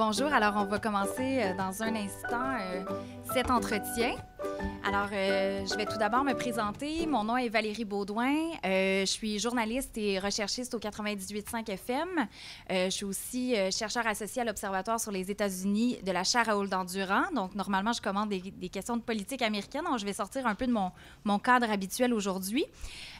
bonjour. Alors, on va commencer euh, dans un instant euh, cet entretien. Alors, euh, je vais tout d'abord me présenter. Mon nom est Valérie Baudouin. Euh, je suis journaliste et recherchiste au 98.5 FM. Euh, je suis aussi chercheur associé à l'Observatoire sur les États-Unis de la chaire Raoul d'Endurant. Donc, normalement, je commande des, questions de politique américaine. Donc, je vais sortir un peu de mon, cadre habituel aujourd'hui.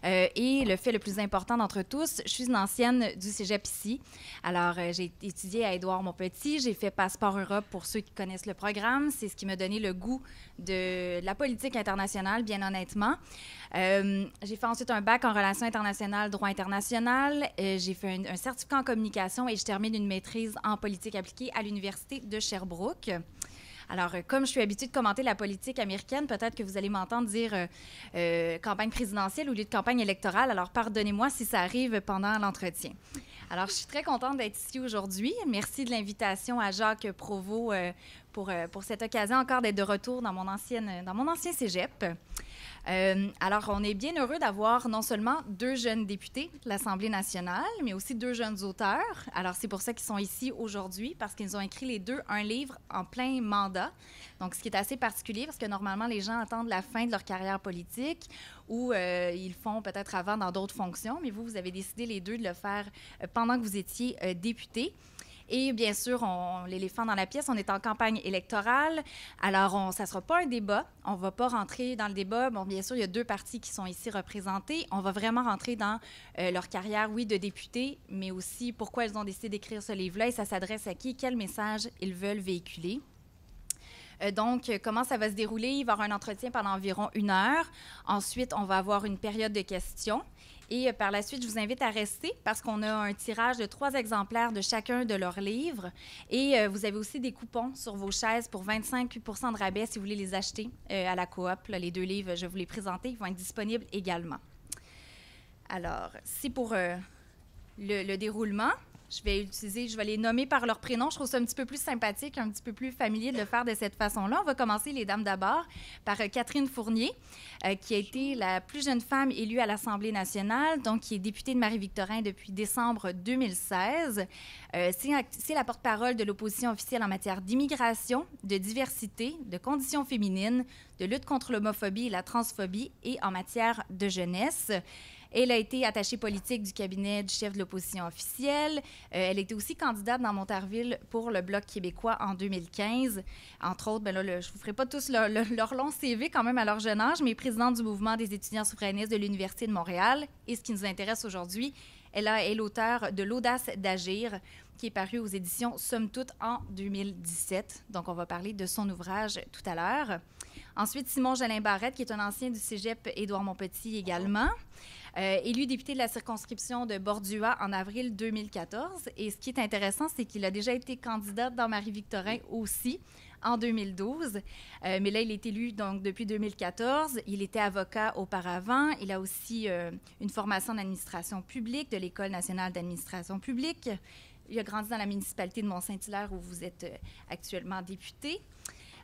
et le fait le plus important d'entre tous, je suis une ancienne du cégep ici. Alors, j'ai étudié à Édouard Montpetit. J'ai fait Passeport Europe pour ceux qui connaissent le programme. C'est ce qui m'a donné le goût de, de la politique internationale, bien honnêtement. Euh, j'ai fait ensuite un bac en relations internationales, droit international. Euh, j'ai fait un, certificat en communication et je termine une maîtrise en politique appliquée à l'Université de Sherbrooke. Alors, euh, comme je suis habituée de commenter la politique américaine, peut-être que vous allez m'entendre dire campagne présidentielle au lieu de campagne électorale. Alors, pardonnez-moi si ça arrive pendant l'entretien. Alors, je suis très contente d'être ici aujourd'hui. Merci de l'invitation à Jacques Provost euh, pour, euh, pour cette occasion encore d'être de retour dans mon, ancienne, euh, dans mon ancien cégep. alors, on est bien heureux d'avoir non seulement deux jeunes députés de l'Assemblée nationale, mais aussi deux jeunes auteurs. Alors, c'est pour ça qu'ils sont ici aujourd'hui, parce qu'ils ont écrit les deux un livre en plein mandat. Donc, ce qui est assez particulier, parce que normalement, les gens attendent la fin de leur carrière politique ou euh, ils font peut-être avant dans d'autres fonctions, mais vous, vous avez décidé les deux de le faire euh, pendant que vous étiez euh, député. Et bien sûr, l'éléphant dans la pièce, on est en campagne électorale, alors on, ça ne sera pas un débat, on ne va pas rentrer dans le débat. Bon, bien sûr, il y a deux partis qui sont ici représentés. On va vraiment rentrer dans leur carrière, oui, de député, mais aussi pourquoi ils ont décidé d'écrire ce livre-là et ça s'adresse à qui, quel message ils veulent véhiculer. Euh, donc, euh, comment ça va se dérouler? Il va y avoir un entretien pendant environ une heure. Ensuite, on va avoir une période de questions. Et euh, par la suite, je vous invite à rester parce qu'on a un tirage de trois exemplaires de chacun de leurs livres. Et vous avez aussi des coupons sur vos chaises pour 25 de rabais si vous voulez les acheter à la coop. les deux livres, je vous les présenter. Ils vont être disponibles également. Alors, c'est pour le, déroulement je vais utiliser, je vais les nommer par leur prénom. Je trouve ça un petit peu plus sympathique, un petit peu plus familier de le faire de cette façon-là. On va commencer, les dames d'abord, par euh, Catherine Fournier, euh, qui a été la plus jeune femme élue à l'Assemblée nationale, donc qui est députée de Marie-Victorin depuis décembre 2016. Euh, c'est la porte-parole de l'opposition officielle en matière d'immigration, de diversité, de conditions féminines, de lutte contre l'homophobie et la transphobie et en matière de jeunesse. Elle a été attachée politique du cabinet du chef de l'opposition officielle. Euh, elle était aussi candidate dans Montarville pour le Bloc québécois en 2015. Entre autres, ben je ne vous ferai pas tous leur long CV quand même à leur jeune âge, mais présidente du mouvement des étudiants souverainistes de l'Université de Montréal. Et ce qui nous intéresse aujourd'hui, elle est l'auteur de L'audace d'agir, qui est paru aux éditions Somme toute en 2017. Donc, on va parler de son ouvrage tout à l'heure. Ensuite, Simon Jalin Barrette, qui est un ancien du cégep Édouard Montpetit également. Euh, élu député de la circonscription de Bordua en avril 2014. Et ce qui est intéressant, c'est qu'il a déjà été candidat dans Marie-Victorin aussi en 2012. Euh, mais là, il est élu donc depuis 2014. Il était avocat auparavant. Il a aussi euh, une formation d'administration publique de l'École nationale d'administration publique. Il a grandi dans la municipalité de Mont-Saint-Hilaire où vous êtes actuellement député.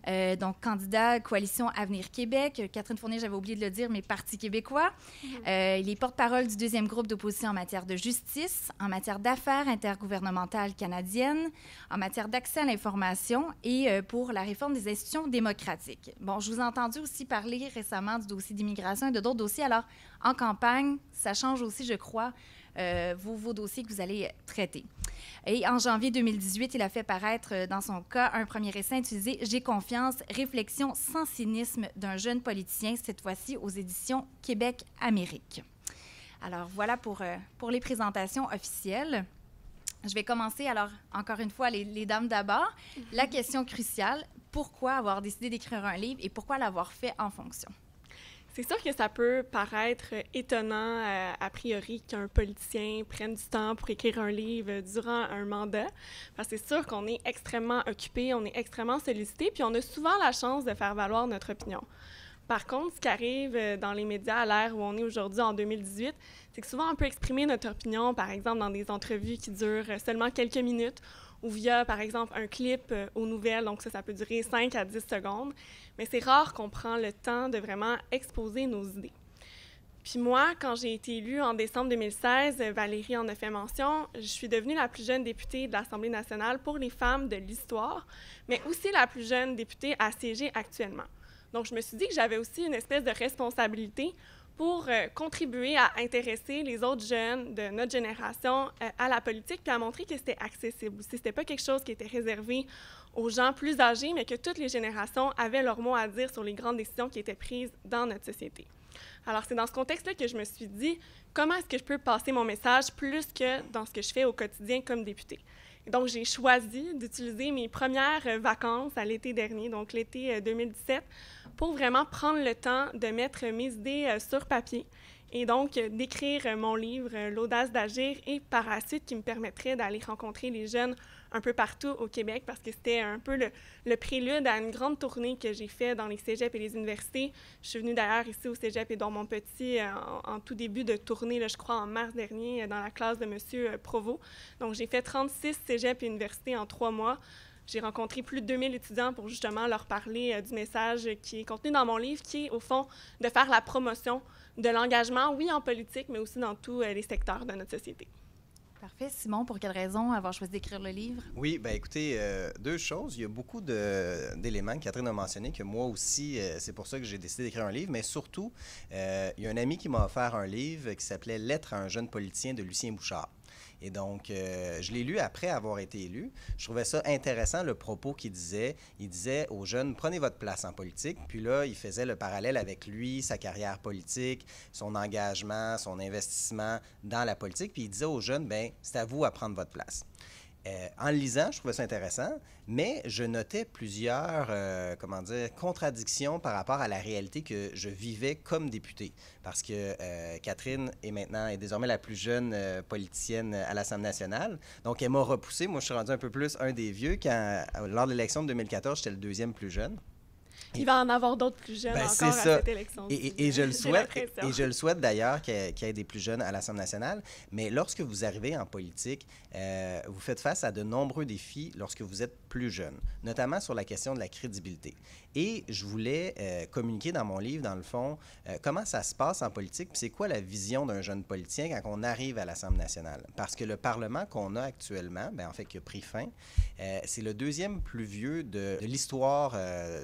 Euh, donc, candidat coalition Avenir Québec. Euh, Catherine Fournier, j'avais oublié de le dire, mais Parti québécois. les mhm. euh, il est porte-parole du deuxième groupe d'opposition en matière de justice, en matière d'affaires intergouvernementales canadiennes, en matière d'accès à l'information et pour la réforme des institutions démocratiques. Bon, je vous ai entendu aussi parler récemment du dossier d'immigration et de d'autres dossiers. Alors, en campagne, ça change aussi, je crois, euh, vos, dossiers que vous allez traiter. Et en janvier 2018, il a fait paraître euh, dans son cas un premier essai intitulé J'ai confiance, réflexion sans cynisme d'un jeune politicien, cette fois-ci aux éditions Québec-Amérique. Alors voilà euh, pour, les présentations officielles. Je vais commencer alors, encore une fois, les dames d'abord. La question cruciale, pourquoi avoir décidé d'écrire un livre et pourquoi l'avoir fait en fonction? C'est sûr que ça peut paraître étonnant euh, a priori qu'un politicien prenne du temps pour écrire un livre durant un mandat, parce que c'est sûr qu'on est extrêmement occupé, on est extrêmement sollicité, puis on a souvent la chance de faire valoir notre opinion. Par contre, ce qui arrive euh, dans les médias à l'ère où on est aujourd'hui en 2018, c'est que souvent on peut exprimer notre opinion, par exemple, dans des entrevues qui durent euh, seulement quelques minutes ou via, par exemple, un clip euh, aux nouvelles. Donc ça, ça peut durer 5 à 10 secondes. Mais c'est rare qu'on prend le temps de vraiment exposer nos idées. Puis moi, quand j'ai été élue en décembre 2016, Valérie en a fait mention, je suis devenue la plus jeune députée de l'Assemblée nationale pour les femmes de l'histoire, mais aussi la plus jeune députée à siéger actuellement. Donc, je me suis dit que j'avais aussi une espèce de responsabilité pour euh, contribuer à intéresser les autres jeunes de notre génération euh, à la politique, puis à montrer que c'était accessible. Si n'était pas quelque chose qui était réservé aux gens plus âgés, mais que toutes les générations avaient leur mot à dire sur les grandes décisions qui étaient prises dans notre société. Alors, c'est dans ce contexte-là que je me suis dit, comment est-ce que je peux passer mon message plus que dans ce que je fais au quotidien comme député. Donc, j'ai choisi d'utiliser mes premières vacances à l'été dernier, donc l'été 2017, euh, pour vraiment prendre le temps de mettre mes idées euh, sur papier et donc euh, d'écrire mon livre L'audace d'agir et par la suite qui me permettrait d'aller rencontrer les jeunes un peu partout au Québec parce que c'était un peu le, prélude à une grande tournée que j'ai faite dans les cégeps et les universités. Je suis venue d'ailleurs ici au cégep et dans mon petit euh, en, tout début de tournée, je crois en mars dernier, euh, dans la classe de M. Euh, Provost. Donc, j'ai fait 36 cégeps et universités en trois mois. J'ai rencontré plus de 2000 étudiants pour justement leur parler du message qui est contenu dans mon livre, qui est au fond de faire la promotion de l'engagement, oui, en politique, mais aussi dans tous les secteurs de notre société. Parfait. Simon, pour quelle raison avoir choisi d'écrire le livre? Oui, ben écoutez, euh, deux choses. Il y a beaucoup d'éléments que Catherine a mentionné que moi aussi, euh, c'est pour ça que j'ai décidé d'écrire un livre, mais surtout, euh, il y a un ami qui m'a offert un livre qui s'appelait Lettre à un jeune politicien de Lucien Bouchard. Et donc, euh, je l'ai lu après avoir été élu. Je trouvais ça intéressant, le propos qu'il disait. Il disait aux jeunes, prenez votre place en politique. Puis là, il faisait le parallèle avec lui, sa carrière politique, son engagement, son investissement dans la politique. Puis il disait aux jeunes, ben c'est à vous à prendre votre place. Euh, en lisant, je trouvais ça intéressant, mais je notais plusieurs euh, comment dire, contradictions par rapport à la réalité que je vivais comme député. Parce que euh, Catherine est maintenant, est désormais la plus jeune politicienne à l'Assemblée nationale. Donc, elle m'a repoussé. Moi, je suis rendu un peu plus un des vieux. Quand, lors de l'élection de 2014, j'étais le deuxième plus jeune. Il va en avoir d'autres plus jeunes ben, encore à cette élection. Et, je le souhaite, et je le souhaite d'ailleurs qu'il y, ait des plus jeunes à l'Assemblée nationale. Mais lorsque vous arrivez en politique, euh, vous faites face à de nombreux défis lorsque vous êtes plus jeune, notamment sur la question de la crédibilité. Et je voulais euh, communiquer dans mon livre, dans le fond, euh, comment ça se passe en politique, c'est quoi la vision d'un jeune politicien quand on arrive à l'Assemblée nationale. Parce que le Parlement qu'on a actuellement, ben, en fait, qui a pris fin, c'est le deuxième plus vieux de, l'histoire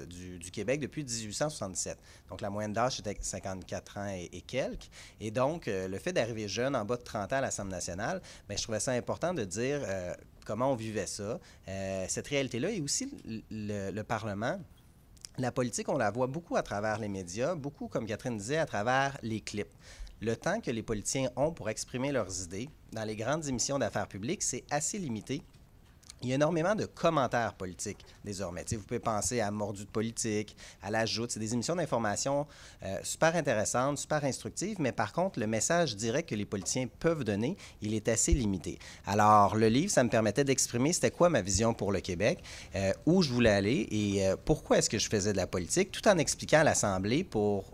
du, du Québec Québec depuis 1867. Donc, la moyenne d'âge était 54 ans et, quelques. Et donc, euh, le fait d'arriver jeune, en bas de 30 ans à l'Assemblée nationale, bien, je trouvais ça important de dire euh, comment on vivait ça, euh, cette réalité-là, et aussi le, le Parlement. La politique, on la voit beaucoup à travers les médias, beaucoup, comme Catherine disait, à travers les clips le temps que les politiciens ont pour exprimer leurs idées dans les grandes émissions d'affaires publiques, c'est assez limité il y a énormément de commentaires politiques désormais. vous pouvez penser à Mordu de politique, à la C'est des émissions d'information euh, super intéressantes, super instructives, mais par contre, le message direct que les politiciens peuvent donner, il est assez limité. Alors, le livre, ça me permettait d'exprimer c'était quoi ma vision pour le Québec, euh, où je voulais aller et euh, pourquoi est-ce que je faisais de la politique, tout en expliquant à l'Assemblée pour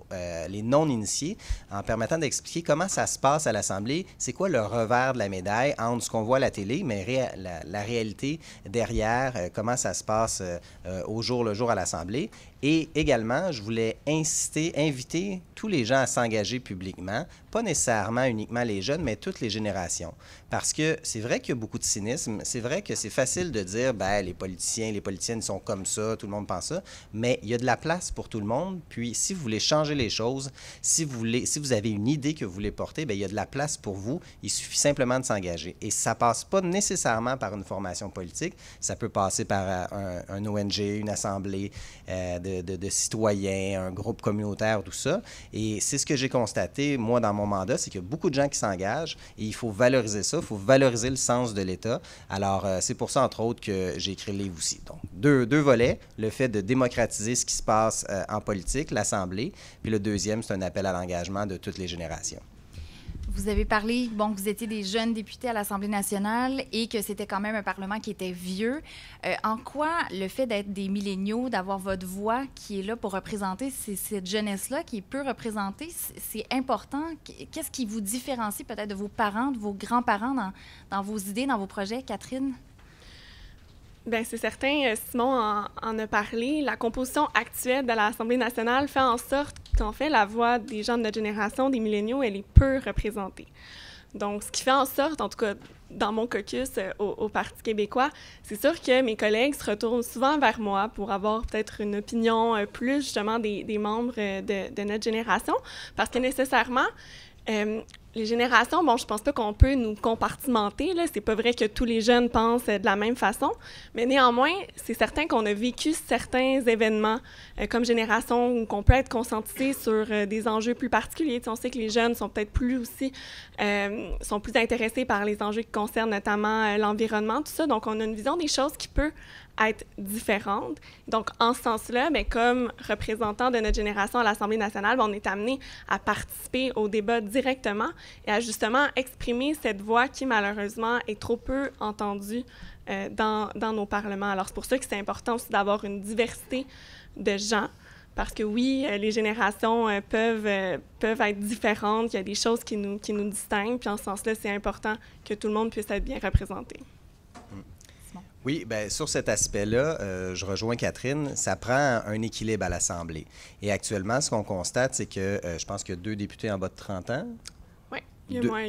les non-initiés, en permettant d'expliquer comment ça se passe à l'Assemblée, c'est quoi le revers de la médaille entre ce qu'on voit à la télé, mais la, la réalité derrière euh, comment ça se passe euh, euh, au jour le jour à l'Assemblée. Et également, je voulais inciter, inviter tous les gens à s'engager publiquement, pas nécessairement uniquement les jeunes, mais toutes les générations. Parce que c'est vrai qu'il y a beaucoup de cynisme, c'est vrai que c'est facile de dire, ben, les politiciens, les politiciennes sont comme ça, tout le monde pense ça, mais il y a de la place pour tout le monde. Puis si vous voulez changer les choses, si vous, voulez, si vous avez une idée que vous voulez porter, ben, il y a de la place pour vous, il suffit simplement de s'engager. Et ça passe pas nécessairement par une formation politique, ça peut passer par euh, un, ONG, une assemblée, euh, des de, citoyens, un groupe communautaire, tout ça. Et c'est ce que j'ai constaté, moi, dans mon mandat, c'est qu'il y a beaucoup de gens qui s'engagent et il faut valoriser ça, il faut valoriser le sens de l'État. Alors, euh, c'est pour ça, entre autres, que j'ai écrit le livre aussi. Donc, deux, volets, le fait de démocratiser ce qui se passe euh, en politique, l'Assemblée, puis le deuxième, c'est un appel à l'engagement de toutes les générations. Vous avez parlé, bon, que vous étiez des jeunes députés à l'Assemblée nationale et que c'était quand même un Parlement qui était vieux. Euh, en quoi le fait d'être des milléniaux, d'avoir votre voix qui est là pour représenter cette jeunesse-là, qui est peu représentée, c'est important? Qu'est-ce qui vous différencie peut-être de vos parents, de vos grands-parents dans vos idées, dans vos projets, Catherine? Ben, c'est certain. Euh, Simon en, a parlé. La composition actuelle de l'Assemblée nationale fait en sorte qu'en fait, la voix des gens de notre génération, des milléniaux, elle est peu représentée. Donc, ce qui fait en sorte, en tout cas dans mon caucus euh, au, Parti québécois, c'est sûr que mes collègues se retournent souvent vers moi pour avoir peut-être une opinion euh, plus justement des, membres de, de, notre génération, parce que nécessairement, les générations, bon, je pense pas qu'on peut nous compartimenter. Là. C'est pas vrai que tous les jeunes pensent de la même façon, mais néanmoins, c'est certain qu'on a vécu certains événements euh, comme génération où qu'on peut être conscientisé sur euh, des enjeux plus particuliers. on sait que les jeunes sont peut-être plus aussi, euh, sont plus intéressés par les enjeux qui concernent notamment l'environnement, tout ça. Donc, on a une vision des choses qui peut être différente. Donc, en ce sens-là, mais ben, comme représentant de notre génération à l'Assemblée nationale, ben, on est amené à participer au débat directement et à justement exprimer cette voix qui, malheureusement, est trop peu entendue euh, dans, nos parlements. Alors, c'est pour ça que c'est important aussi d'avoir une diversité de gens. Parce que oui, euh, les générations euh, peuvent, peuvent être différentes, il y a des choses qui nous, qui nous distinguent, puis en ce sens-là, c'est important que tout le monde puisse être bien représenté. Oui, bien, sur cet aspect-là, euh, je rejoins Catherine, ça prend un équilibre à l'Assemblée. Et actuellement, ce qu'on constate, c'est que euh, je pense que deux députés en bas de 30 ans, deux, moins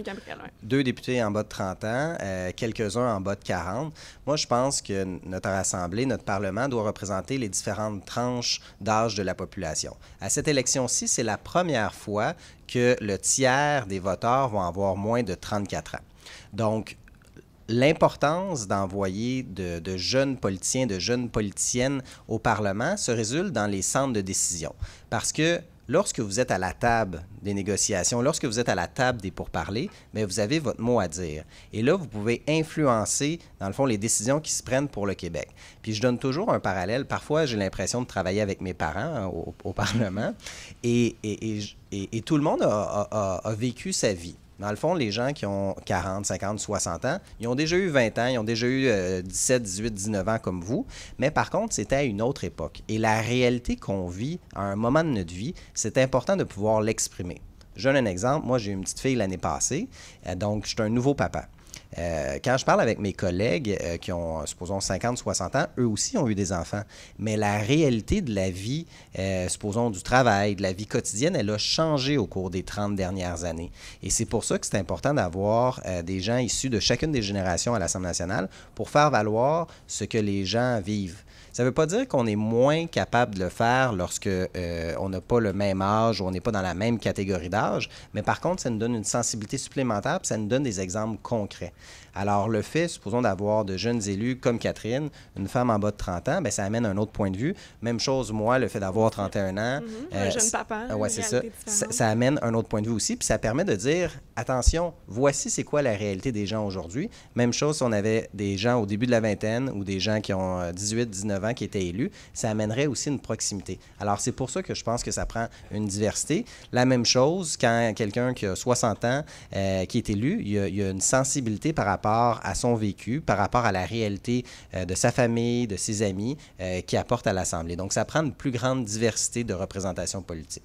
deux, députés en bas de 30 ans, euh, quelques-uns en bas de 40. Moi, je pense que notre Assemblée, notre Parlement doit représenter les différentes tranches d'âge de la population. À cette élection-ci, c'est la première fois que le tiers des voteurs vont avoir moins de 34 ans. Donc, l'importance d'envoyer de, jeunes politiciens, de jeunes politiciennes au Parlement se résulte dans les centres de décision. Parce que lorsque vous êtes à la table des négociations, lorsque vous êtes à la table des pourparlers, mais ben, vous avez votre mot à dire. Et là, vous pouvez influencer, dans le fond, les décisions qui se prennent pour le Québec. Puis je donne toujours un parallèle. Parfois, j'ai l'impression de travailler avec mes parents hein, au, Parlement. Et, tout le monde a vécu sa vie. Dans le fond, les gens qui ont 40, 50, 60 ans, ils ont déjà eu 20 ans, ils ont déjà eu 17, 18, 19 ans comme vous. Mais par contre, c'était à une autre époque. Et la réalité qu'on vit à un moment de notre vie, c'est important de pouvoir l'exprimer. Je donne un exemple. Moi, j'ai une petite fille l'année passée, euh, donc je suis un nouveau papa. Euh, quand je parle avec mes collègues euh, qui ont, euh, supposons, 50, 60 ans, eux aussi ont eu des enfants. Mais la réalité de la vie, supposons, du travail, de la vie quotidienne, elle a changé au cours des 30 dernières années. Et c'est pour ça que c'est important d'avoir des gens issus de chacune des générations à l'Assemblée nationale pour faire valoir ce que les gens vivent. Ça ne veut pas dire qu'on est moins capable de le faire lorsque euh, on n'a pas le même âge ou on n'est pas dans la même catégorie d'âge, mais par contre, ça nous donne une sensibilité supplémentaire, ça nous donne des exemples concrets. Alors, le fait, supposons, d'avoir de jeunes élus comme Catherine, une femme en bas de 30 ans, bien, ça amène un autre point de vue. Même chose, moi, le fait d'avoir 31 ans. Mhm. un euh, jeune papa. Ouais, c'est ça. ça. amène un autre point de vue aussi. Puis ça permet de dire attention, voici c'est quoi la réalité des gens aujourd'hui. Même chose si on avait des gens au début de la vingtaine ou des gens qui ont 18, euh, 19 ans qui étaient élus, ça amènerait aussi une proximité. Alors, c'est pour ça que je pense que ça prend une diversité. La même chose quand quelqu'un qui a 60 ans euh, qui est élu, il y a, une sensibilité par rapport rapport à son vécu, par rapport à la réalité euh, de sa famille, de ses amis, euh, qui apporte à l'Assemblée. Donc, ça prend une plus grande diversité de représentation politique.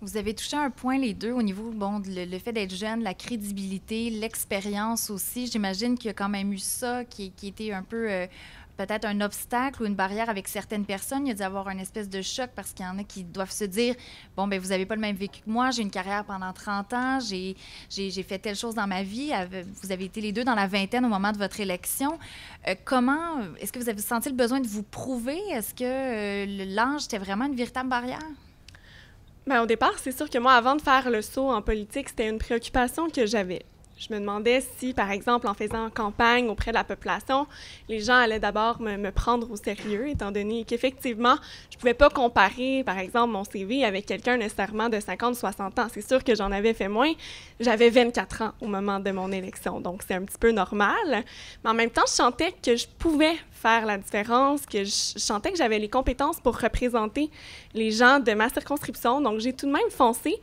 Vous avez touché un point les deux au niveau, bon, le, fait d'être jeune, la crédibilité, l'expérience aussi. J'imagine qu'il y a quand même eu ça qui, qui était un peu euh, peut-être un obstacle ou une barrière avec certaines personnes. Il y a dû avoir une espèce de choc parce qu'il y en a qui doivent se dire Bon, ben vous n'avez pas le même vécu que moi, j'ai une carrière pendant 30 ans, j'ai, j'ai, fait telle chose dans ma vie. Vous avez été les deux dans la vingtaine au moment de votre élection. Euh, comment est-ce que vous avez senti le besoin de vous prouver Est-ce que euh, l'âge était vraiment une véritable barrière Bien, au départ, c'est sûr que moi, avant de faire le saut en politique, c'était une préoccupation que j'avais je me demandais si, par exemple, en faisant campagne auprès de la population, les gens allaient d'abord me, prendre au sérieux, étant donné qu'effectivement, je ne pouvais pas comparer, par exemple, mon CV avec quelqu'un nécessairement de 50, 60 ans. C'est sûr que j'en avais fait moins. J'avais 24 ans au moment de mon élection, donc c'est un petit peu normal. Mais en même temps, je sentais que je pouvais faire la différence, que je, je sentais que j'avais les compétences pour représenter les gens de ma circonscription. Donc, j'ai tout de même foncé.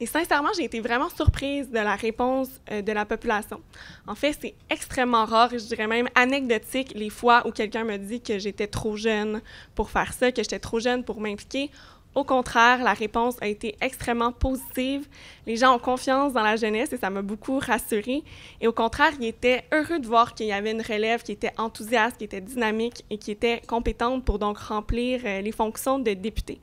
Et sincèrement, j'ai été vraiment surprise de la réponse euh, de la population. En fait, c'est extrêmement rare, je dirais même anecdotique, les fois où quelqu'un me dit que j'étais trop jeune pour faire ça, que j'étais trop jeune pour m'impliquer. Au contraire, la réponse a été extrêmement positive. Les gens ont confiance dans la jeunesse et ça m'a beaucoup rassurée. Et au contraire, ils étaient heureux de voir qu'il y avait une relève qui était enthousiaste, qui était dynamique et qui était compétente pour donc remplir euh, les fonctions de député.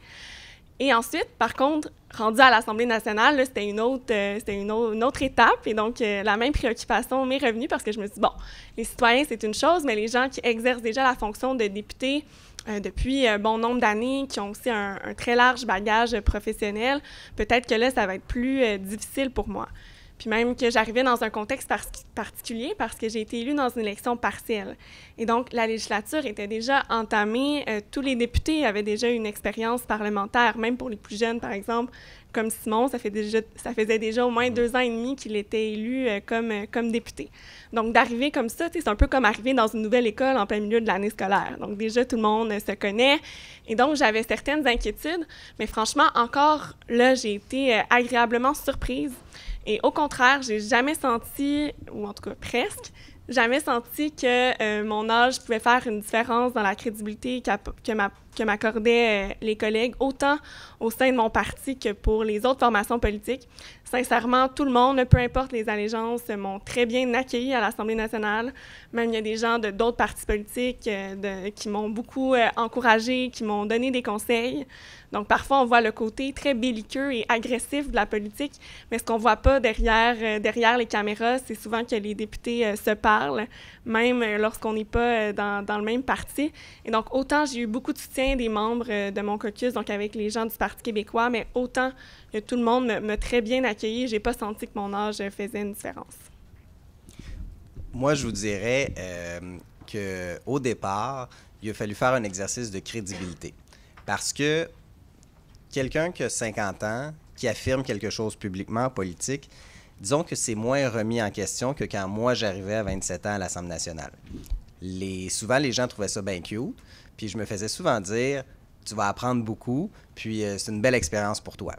Et ensuite, par contre, rendu à l'Assemblée nationale, c'était une, autre, euh, une, autre, étape. Et donc, euh, la même préoccupation m'est revenue parce que je me suis dit, bon, les citoyens, c'est une chose, mais les gens qui exercent déjà la fonction de député euh, depuis depuis bon nombre d'années, qui ont aussi un très large bagage professionnel, peut-être que là, ça va être plus difficile pour moi. Puis même que j'arrivais dans un contexte particulier parce que j'ai été élue dans une élection partielle. Et donc, la législature était déjà entamée. Euh, tous les députés avaient déjà une expérience parlementaire, même pour les plus jeunes, par exemple, comme Simon, ça, fait déjà, ça faisait déjà au moins deux ans et demi qu'il était élu euh, comme, euh, comme député. Donc, d'arriver comme ça, c'est un peu comme arriver dans une nouvelle école en plein milieu de l'année scolaire. Donc, déjà, tout le monde se connaît. Et donc, j'avais certaines inquiétudes. Mais franchement, encore là, j'ai été agréablement surprise et au contraire, j'ai jamais senti, ou en tout cas presque, jamais senti que euh, mon âge pouvait faire une différence dans la crédibilité que ma que m'accordaient euh, les collègues, autant au sein de mon parti que pour les autres formations politiques. Sincèrement, tout le monde, peu importe les allégeances, m'ont très bien accueilli à l'Assemblée nationale. Même il y a des gens de d'autres partis politiques euh, qui m'ont beaucoup euh, encouragé, qui m'ont donné des conseils. Donc parfois, on voit le côté très belliqueux et agressif de la politique, mais ce qu'on voit pas derrière, derrière les caméras, c'est souvent que les députés se parlent, même lorsqu'on n'est pas dans, dans le même parti. Et donc, autant j'ai eu beaucoup de soutien des membres euh, de mon caucus, donc avec les gens du Parti québécois, mais autant que tout le monde m'a très bien accueilli. J'ai pas senti que mon âge faisait une différence. Moi, je vous dirais euh, que qu'au départ, il a fallu faire un exercice de crédibilité. Parce que quelqu'un qui a 50 ans, qui affirme quelque chose publiquement, politique, disons que c'est moins remis en question que quand moi j'arrivais à 27 ans à l'Assemblée nationale. Les, souvent, les gens trouvaient ça bien cute, puis je me faisais souvent dire, tu vas apprendre beaucoup, puis euh, c'est une belle expérience pour toi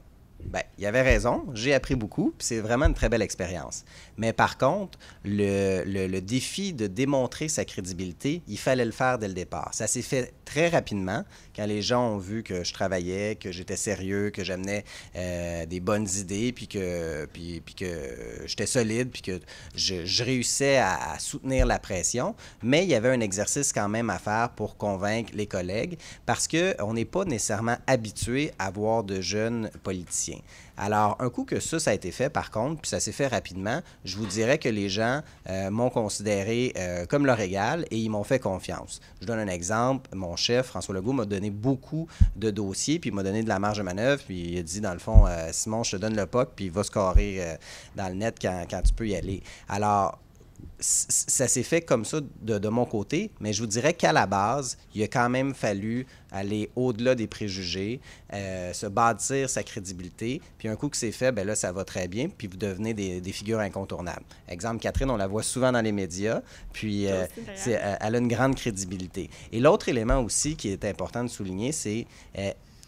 ben, il avait raison, j'ai appris beaucoup, c'est vraiment une très belle expérience. Mais par contre, le, défi de démontrer sa crédibilité, il fallait le faire dès le départ. Ça s'est fait très rapidement quand les gens ont vu que je travaillais, que j'étais sérieux, que j'amenais euh, des bonnes idées, puis que, puis, que j'étais solide, puis que je, réussissais à, à, soutenir la pression. Mais il y avait un exercice quand même à faire pour convaincre les collègues, parce qu'on n'est pas nécessairement habitué à voir de jeunes politiciens. Alors, un coup que ça, ça a été fait, par contre, puis ça s'est fait rapidement, je vous dirais que les gens euh, m'ont considéré euh, comme leur égal et ils m'ont fait confiance. Je donne un exemple. Mon chef, François Legault, m'a donné beaucoup de dossiers, puis il m'a donné de la marge de manœuvre, puis il a dit, dans le fond, euh, Simon, je te donne le POC, puis va scorer dans le net quand, quand tu peux y aller. Alors, ça s'est fait comme ça de, mon côté, mais je vous dirais qu'à la base, il a quand même fallu aller au-delà des préjugés, euh, se bâtir sa crédibilité, puis un coup que c'est fait, ben là, ça va très bien, puis vous devenez des, figures incontournables. Exemple, Catherine, on la voit souvent dans les médias, puis euh, euh, elle a une grande crédibilité. Et l'autre élément aussi qui est important de souligner, c'est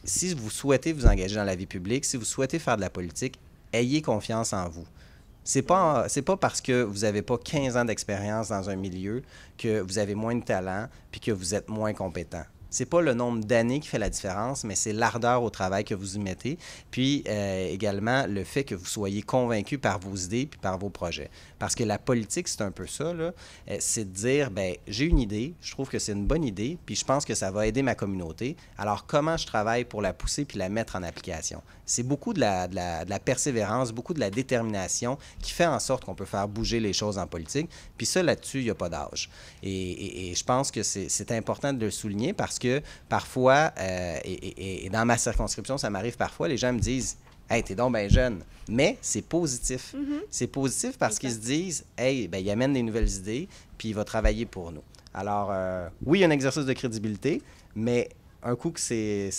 si vous souhaitez vous engager dans la vie publique, si vous souhaitez faire de la politique, ayez confiance en vous. C'est pas, c'est pas parce que vous n'avez pas 15 ans d'expérience dans un milieu que vous avez moins de talent puis que vous êtes moins compétent. C'est pas le nombre d'années qui fait la différence, mais c'est l'ardeur au travail que vous y mettez, puis euh, également le fait que vous soyez convaincu par vos idées puis par vos projets. Parce que la politique, c'est un peu ça, euh, c'est de dire, ben j'ai une idée, je trouve que c'est une bonne idée, puis je pense que ça va aider ma communauté. Alors comment je travaille pour la pousser puis la mettre en application C'est beaucoup de la, persévérance, beaucoup de la détermination qui fait en sorte qu'on peut faire bouger les choses en politique. Puis ça, là-dessus, il n'y a pas d'âge. Et, je pense que c'est important de le souligner parce parce que parfois, euh, et, dans ma circonscription, ça m'arrive parfois, les gens me disent Hey, t'es donc bien jeune. Mais c'est positif. Mm-hmm. C'est positif parce qu'ils se disent Hey, ben, il amène des nouvelles idées, puis il va travailler pour nous. Alors, euh, oui, un exercice de crédibilité, mais un coup que c'est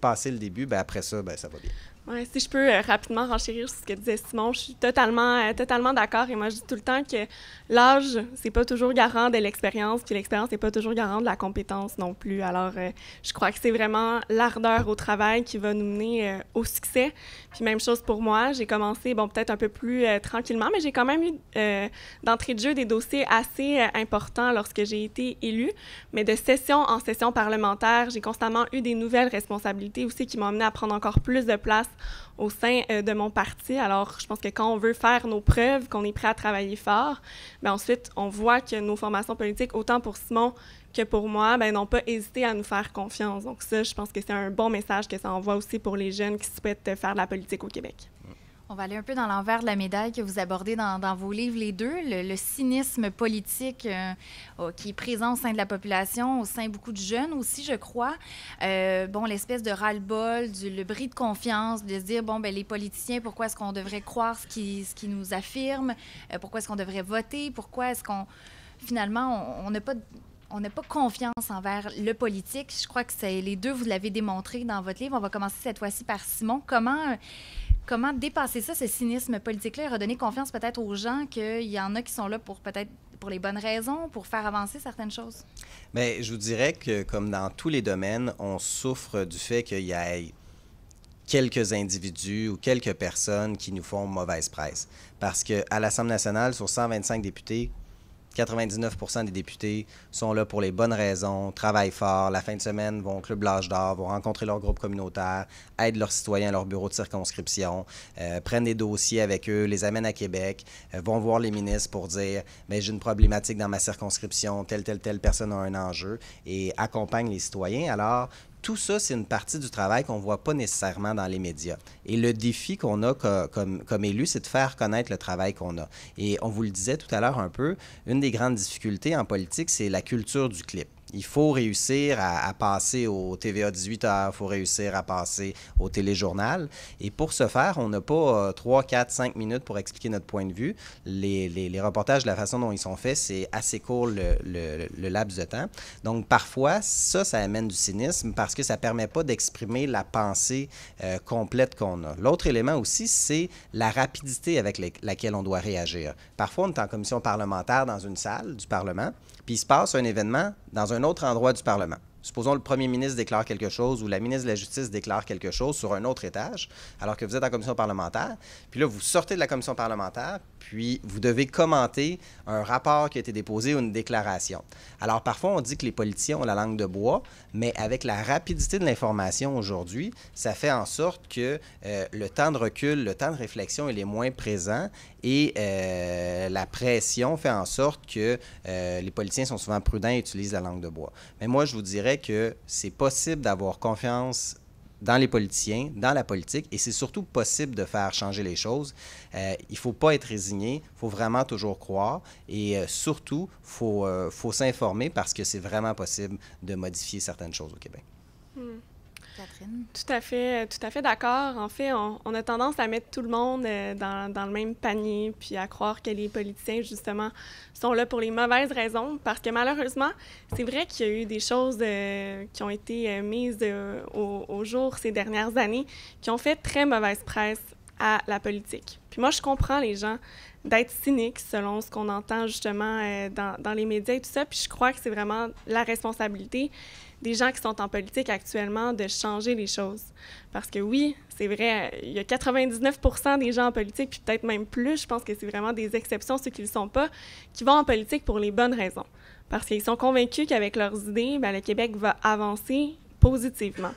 passé le début, ben après ça, ben ça va bien si je peux euh, rapidement renchérir sur ce que disait Simon, je suis totalement, euh, totalement d'accord. Et moi, je dis tout le temps que l'âge, c'est pas toujours garant de l'expérience, puis l'expérience n'est pas toujours garant de la compétence non plus. Alors, euh, je crois que c'est vraiment l'ardeur au travail qui va nous mener au succès. Puis même chose pour moi, j'ai commencé, bon, peut-être un peu plus tranquillement, mais j'ai quand même eu d'entrée de jeu des dossiers assez importants lorsque j'ai été élue. Mais de session en session parlementaire, j'ai constamment eu des nouvelles responsabilités aussi qui m'ont amené à prendre encore plus de place au sein euh, de mon parti. Alors, je pense que quand on veut faire nos preuves, qu'on est prêt à travailler fort, bien ensuite, on voit que nos formations politiques, autant pour Simon que pour moi, ben, n'ont pas hésité à nous faire confiance. Donc ça, je pense que c'est un bon message que ça envoie aussi pour les jeunes qui souhaitent faire de la politique au Québec. On va aller un peu dans l'envers de la médaille que vous abordez dans, vos livres, les deux, le, cynisme politique euh, oh, qui est présent au sein de la population, au sein beaucoup de jeunes aussi, je crois. Euh, bon, l'espèce de ras-le-bol, le bris de confiance, de se dire, bon, ben, les politiciens, pourquoi est-ce qu'on devrait croire ce qu'ils nous affirment? Euh, pourquoi est-ce qu'on devrait voter? Pourquoi est-ce qu'on finalement, on n'a pas on n'a pas confiance envers le politique. Je crois que c'est les deux, vous l'avez démontré dans votre livre. On va commencer cette fois-ci par Simon. Comment, euh, comment dépasser ça, ce cynisme politique-là, et redonner confiance peut-être aux gens qu'il y en a qui sont là pour peut-être pour les bonnes raisons, pour faire avancer certaines choses? Mais je vous dirais que, comme dans tous les domaines, on souffre du fait qu'il y ait quelques individus ou quelques personnes qui nous font mauvaise presse. Parce qu'à l'Assemblée nationale, sur 125 députés, 99 des députés sont là pour les bonnes raisons, travaillent fort, la fin de semaine vont au club l'âge d'or, vont rencontrer leur groupe communautaire, aident leurs citoyens à leur bureau de circonscription, euh, prennent des dossiers avec eux, les amènent à Québec, euh, vont voir les ministres pour dire mais ben, j'ai une problématique dans ma circonscription, telle, telle, telle personne a un enjeu et accompagnent les citoyens. Alors, tout ça, c'est une partie du travail qu'on ne voit pas nécessairement dans les médias. Et le défi qu'on a comme, comme élu, c'est de faire connaître le travail qu'on a. Et on vous le disait tout à l'heure un peu, une des grandes difficultés en politique, c'est la culture du clip. Il faut réussir à, passer au TVA 18 heures, il faut réussir à passer au téléjournal. Et pour ce faire, on n'a pas euh, trois, quatre, cinq minutes pour expliquer notre point de vue. Les, les, les reportages, la façon dont ils sont faits, c'est assez court le, laps de temps. Donc parfois, ça, ça amène du cynisme parce que ça ne permet pas d'exprimer la pensée euh, complète qu'on a. L'autre élément aussi, c'est la rapidité avec laquelle on doit réagir. Parfois, on est en commission parlementaire dans une salle du Parlement puis il se passe un événement dans un autre endroit du Parlement. Supposons le premier ministre déclare quelque chose ou la ministre de la Justice déclare quelque chose sur un autre étage, alors que vous êtes en commission parlementaire. Puis là, vous sortez de la commission parlementaire, puis, vous devez commenter un rapport qui a été déposé ou une déclaration. Alors, parfois, on dit que les politiciens ont la langue de bois, mais avec la rapidité de l'information aujourd'hui, ça fait en sorte que euh, le temps de recul, le temps de réflexion, il est moins présent et euh, la pression fait en sorte que euh, les politiciens sont souvent prudents et utilisent la langue de bois. Mais moi, je vous dirais que c'est possible d'avoir confiance dans les politiciens, dans la politique, et c'est surtout possible de faire changer les choses. Euh, il ne faut pas être résigné, il faut vraiment toujours croire, et euh, surtout, il euh, faut, s'informer parce que c'est vraiment possible de modifier certaines choses au Québec. Hmm. Tout à fait, euh, tout à fait d'accord. En fait, on, a tendance à mettre tout le monde euh, dans, le même panier, puis à croire que les politiciens, justement, sont là pour les mauvaises raisons, parce que malheureusement, c'est vrai qu'il y a eu des choses euh, qui ont été mises au, jour ces dernières années qui ont fait très mauvaise presse à la politique. Puis moi, je comprends les gens d'être cyniques selon ce qu'on entend justement dans, dans, les médias et tout ça. Puis je crois que c'est vraiment la responsabilité des gens qui sont en politique actuellement de changer les choses. Parce que oui, c'est vrai, il y a 99 des gens en politique, puis peut-être même plus, je pense que c'est vraiment des exceptions, ceux qui ne le sont pas, qui vont en politique pour les bonnes raisons. Parce qu'ils sont convaincus qu'avec leurs idées, ben, le Québec va avancer positivement.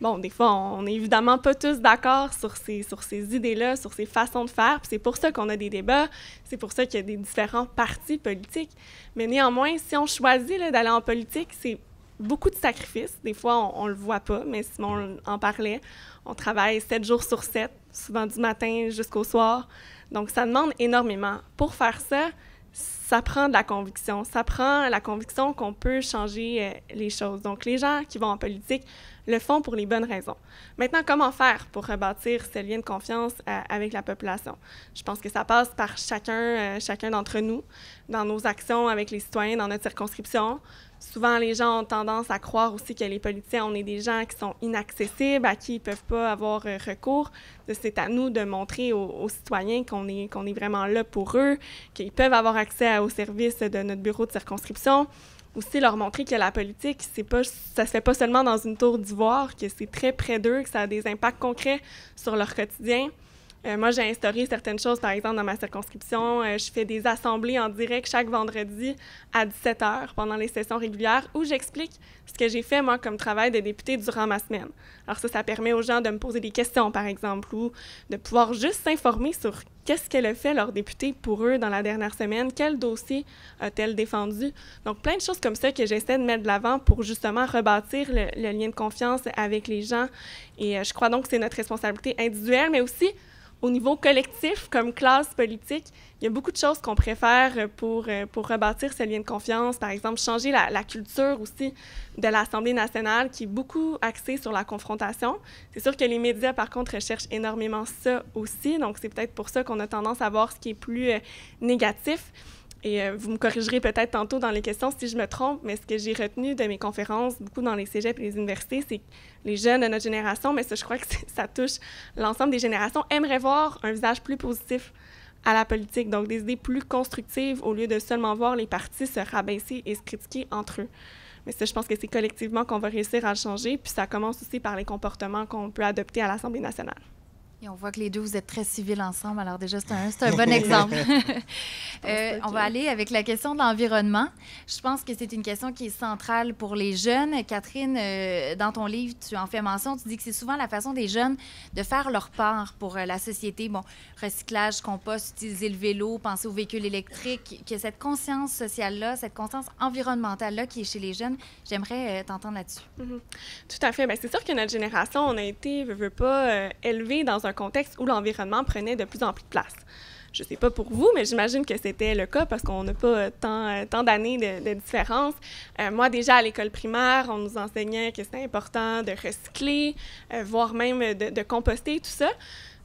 Bon, des fois, on n'est évidemment pas tous d'accord sur ces, sur ces idées-là, sur ces façons de faire. Puis c'est pour ça qu'on a des débats, c'est pour ça qu'il y a des différents partis politiques. Mais néanmoins, si on choisit d'aller en politique, c'est beaucoup de sacrifices. Des fois, on, ne le voit pas, mais si on en parlait. On travaille sept jours sur sept, souvent du matin jusqu'au soir. Donc, ça demande énormément. Pour faire ça, ça prend de la conviction. Ça prend la conviction qu'on peut changer euh, les choses. Donc, les gens qui vont en politique le font pour les bonnes raisons. Maintenant, comment faire pour rebâtir ce lien de confiance euh, avec la population? Je pense que ça passe par chacun, euh, chacun d'entre nous, dans nos actions avec les citoyens, dans notre circonscription, souvent les gens ont tendance à croire aussi que les politiciens, on est des gens qui sont inaccessibles, à qui ils ne peuvent pas avoir euh, recours. C'est à nous de montrer aux, citoyens qu'on est, vraiment là pour eux, qu'ils peuvent avoir accès aux services de notre bureau de circonscription. Aussi leur montrer que la politique, c'est pas, ça se fait pas seulement dans une tour d'ivoire, que c'est très près d'eux, que ça a des impacts concrets sur leur quotidien. Euh, moi, j'ai instauré certaines choses, par exemple, dans ma circonscription. Euh, je fais des assemblées en direct chaque vendredi à 17 h pendant les sessions régulières où j'explique ce que j'ai fait, moi, comme travail de député durant ma semaine. Alors ça, ça permet aux gens de me poser des questions, par exemple, ou de pouvoir juste s'informer sur qu'est-ce qu'elle a fait, leur député pour eux dans la dernière semaine, quel dossier a-t-elle défendu. Donc, plein de choses comme ça que j'essaie de mettre de l'avant pour justement rebâtir le, lien de confiance avec les gens. Et euh, je crois donc que c'est notre responsabilité individuelle, mais aussi au niveau collectif, comme classe politique, il y a beaucoup de choses qu'on préfère euh, pour, euh, pour rebâtir ce lien de confiance. Par exemple, changer la, la culture aussi de l'Assemblée nationale qui est beaucoup axée sur la confrontation. C'est sûr que les médias, par contre, recherchent énormément ça aussi. Donc, c'est peut-être pour ça qu'on a tendance à voir ce qui est plus euh, négatif. Et euh, vous me corrigerez peut-être tantôt dans les questions si je me trompe, mais ce que j'ai retenu de mes conférences, beaucoup dans les cégeps et les universités, c'est que les jeunes de notre génération, mais ça, je crois que ça touche l'ensemble des générations, aimeraient voir un visage plus positif à la politique, donc des idées plus constructives au lieu de seulement voir les partis se rabaisser et se critiquer entre eux. Mais ça, je pense que c'est collectivement qu'on va réussir à le changer, puis ça commence aussi par les comportements qu'on peut adopter à l'Assemblée nationale. Et on voit que les deux, vous êtes très civils ensemble. Alors déjà, c'est un, un, bon exemple. Euh, on va aller avec la question de l'environnement. Je pense que c'est une question qui est centrale pour les jeunes. Catherine, euh, dans ton livre, tu en fais mention. Tu dis que c'est souvent la façon des jeunes de faire leur part pour euh, la société. Bon, recyclage, compost, utiliser le vélo, penser aux véhicules électriques. Que cette conscience sociale-là, cette conscience environnementale-là qui est chez les jeunes, j'aimerais t'entendre là-dessus. Mm-hmm. Tout à fait. Ben, c'est sûr que notre génération, on a été, ne veut pas, élevé dans un un contexte où l'environnement prenait de plus en plus de place. Je ne sais pas pour vous, mais j'imagine que c'était le cas parce qu'on n'a pas euh, tant, euh, tant d'années de, différence. Euh, moi, déjà à l'école primaire, on nous enseignait que c'était important de recycler, voire même de, de composter, tout ça.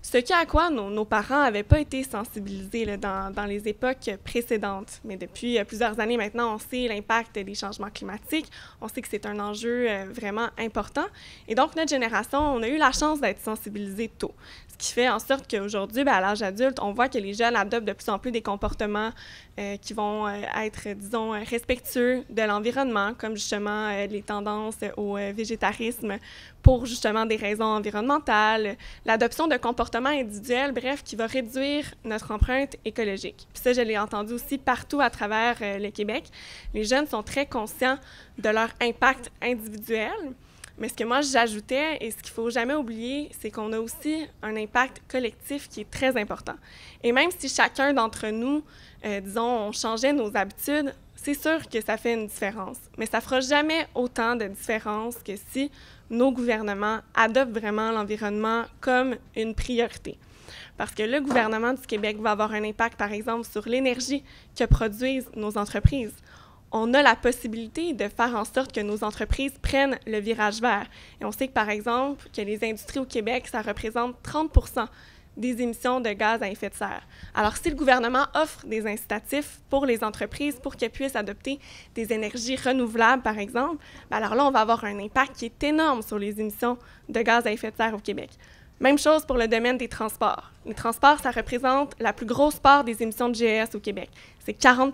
Ce qui à quoi nos, parents n'avaient pas été sensibilisés dans, les époques précédentes. Mais depuis euh, plusieurs années maintenant, on sait l'impact des changements climatiques, on sait que c'est un enjeu euh, vraiment important. Et donc, notre génération, on a eu la chance d'être sensibilisés tôt. Ce qui fait en sorte qu'aujourd'hui, ben, à l'âge adulte, on voit que les jeunes adoptent de plus en plus des comportements euh, qui vont euh, être, disons, respectueux de l'environnement, comme justement euh, les tendances au végétarisme pour justement des raisons environnementales, l'adoption de comportements individuels, bref, qui va réduire notre empreinte écologique. Puis ça, je l'ai entendu aussi partout à travers le Québec. Les jeunes sont très conscients de leur impact individuel mais ce que moi j'ajoutais et ce qu'il faut jamais oublier, c'est qu'on a aussi un impact collectif qui est très important. Et même si chacun d'entre nous, euh, disons, changeait nos habitudes, c'est sûr que ça fait une différence, mais ça fera jamais autant de différence que si nos gouvernements adoptent vraiment l'environnement comme une priorité. Parce que le gouvernement du Québec va avoir un impact, par exemple, sur l'énergie que produisent nos entreprises on a la possibilité de faire en sorte que nos entreprises prennent le virage vert. Et on sait que, par exemple, que les industries au Québec, ça représente 30 des émissions de gaz à effet de serre. Alors, si le gouvernement offre des incitatifs pour les entreprises pour qu'elles puissent adopter des énergies renouvelables, par exemple, ben alors là, on va avoir un impact qui est énorme sur les émissions de gaz à effet de serre au Québec. Même chose pour le domaine des transports. Les transports, ça représente la plus grosse part des émissions de GES au Québec. C'est 40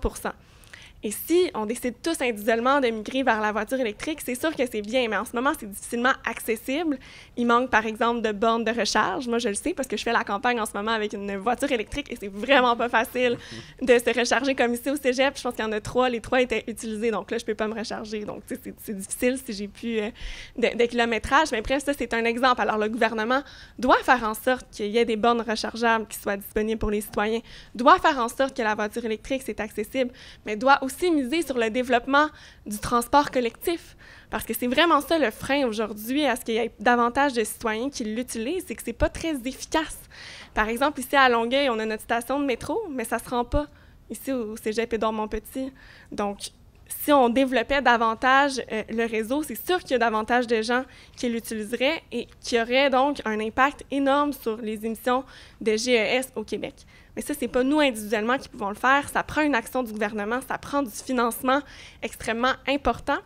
et si on décide tous individuellement de migrer vers la voiture électrique, c'est sûr que c'est bien, mais en ce moment, c'est difficilement accessible. Il manque, par exemple, de bornes de recharge. Moi, je le sais parce que je fais la campagne en ce moment avec une voiture électrique et c'est vraiment pas facile de se recharger comme ici au cégep. Je pense qu'il y en a trois. Les trois étaient utilisés, donc là, je peux pas me recharger. Donc, c'est difficile si j'ai plus euh, de, kilométrage. Mais bref, ça, c'est un exemple. Alors, le gouvernement doit faire en sorte qu'il y ait des bornes rechargeables qui soient disponibles pour les citoyens, doit faire en sorte que la voiture électrique, c'est accessible, mais doit aussi aussi miser sur le développement du transport collectif. Parce que c'est vraiment ça le frein aujourd'hui à ce qu'il y ait davantage de citoyens qui l'utilisent, c'est que c'est pas très efficace. Par exemple, ici à Longueuil, on a notre station de métro, mais ça se rend pas ici au Cégep Édouard petit Donc, si on développait davantage euh, le réseau, c'est sûr qu'il y a davantage de gens qui l'utiliseraient et qui auraient donc un impact énorme sur les émissions de GES au Québec. Mais ça, c'est pas nous individuellement qui pouvons le faire. Ça prend une action du gouvernement, ça prend du financement extrêmement important.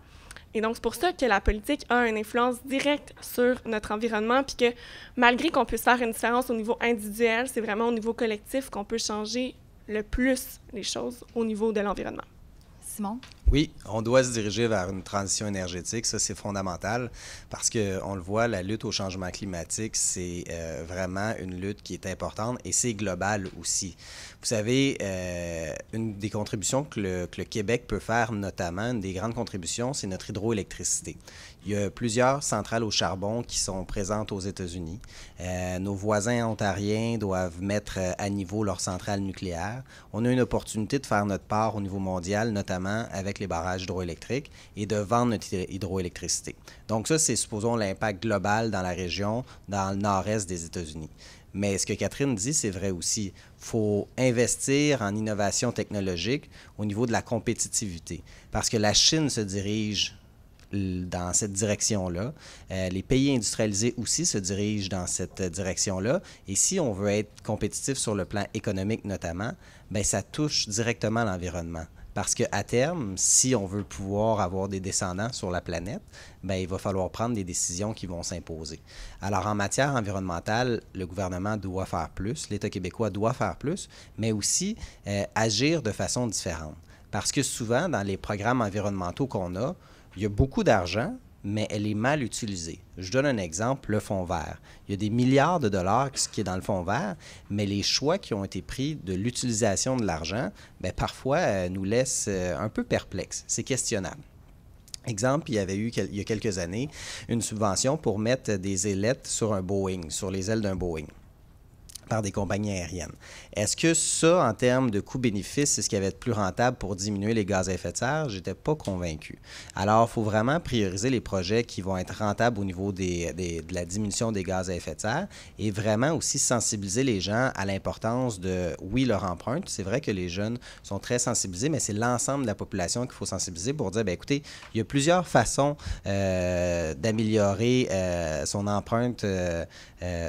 Et donc, c'est pour ça que la politique a une influence directe sur notre environnement, puis que malgré qu'on puisse faire une différence au niveau individuel, c'est vraiment au niveau collectif qu'on peut changer le plus les choses au niveau de l'environnement. Oui, on doit se diriger vers une transition énergétique. Ça, c'est fondamental parce qu'on le voit, la lutte au changement climatique, c'est euh, vraiment une lutte qui est importante et c'est global aussi. Vous savez, euh, une des contributions que le, que le, Québec peut faire, notamment, une des grandes contributions, c'est notre hydroélectricité. Il y a plusieurs centrales au charbon qui sont présentes aux États-Unis. Euh, nos voisins ontariens doivent mettre euh, à niveau leurs centrales nucléaires. On a une opportunité de faire notre part au niveau mondial, notamment avec les barrages hydroélectriques et de vendre notre hydroélectricité. Donc ça, c'est supposons l'impact global dans la région, dans le nord-est des États-Unis. Mais ce que Catherine dit, c'est vrai aussi. Il faut investir en innovation technologique au niveau de la compétitivité. Parce que la Chine se dirige dans cette direction-là. Euh, les pays industrialisés aussi se dirigent dans cette direction-là. Et si on veut être compétitif sur le plan économique notamment, ben ça touche directement l'environnement. Parce qu'à terme, si on veut pouvoir avoir des descendants sur la planète, ben, il va falloir prendre des décisions qui vont s'imposer. Alors, en matière environnementale, le gouvernement doit faire plus, l'État québécois doit faire plus, mais aussi euh, agir de façon différente. Parce que souvent, dans les programmes environnementaux qu'on a, il y a beaucoup d'argent, mais elle est mal utilisée. Je donne un exemple, le fonds vert. Il y a des milliards de dollars qui sont dans le fonds vert, mais les choix qui ont été pris de l'utilisation de l'argent, ben, parfois euh, nous laissent euh, un peu perplexes. C'est questionnable. Exemple, il y avait eu il y a quelques années une subvention pour mettre des ailettes sur un Boeing, sur les ailes d'un Boeing des compagnies aériennes. Est-ce que ça, en termes de coûts bénéfice c'est ce qui va être plus rentable pour diminuer les gaz à effet de serre? J'étais pas convaincu. Alors, il faut vraiment prioriser les projets qui vont être rentables au niveau des, de la diminution des gaz à effet de serre et vraiment aussi sensibiliser les gens à l'importance de, oui, leur empreinte. C'est vrai que les jeunes sont très sensibilisés, mais c'est l'ensemble de la population qu'il faut sensibiliser pour dire, ben, écoutez, il y a plusieurs façons euh, d'améliorer euh, son empreinte, euh,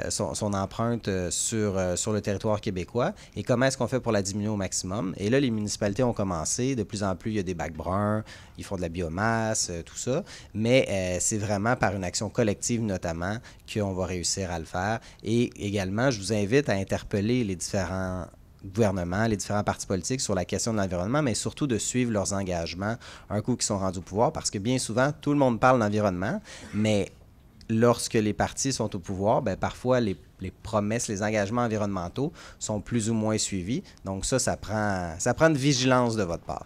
son, son, empreinte sur euh, sur, le territoire québécois et comment est-ce qu'on fait pour la diminuer au maximum. Et là, les municipalités ont commencé. De plus en plus, il y a des bacs bruns, ils font de la biomasse, euh, tout ça. Mais euh, c'est vraiment par une action collective notamment qu'on va réussir à le faire. Et également, je vous invite à interpeller les différents gouvernements, les différents partis politiques sur la question de l'environnement, mais surtout de suivre leurs engagements un coup qu'ils sont rendus au pouvoir, parce que bien souvent, tout le monde parle d'environnement, mais lorsque les partis sont au pouvoir, ben, parfois les les promesses, les engagements environnementaux sont plus ou moins suivis. Donc ça, ça prend, ça prend une vigilance de votre part.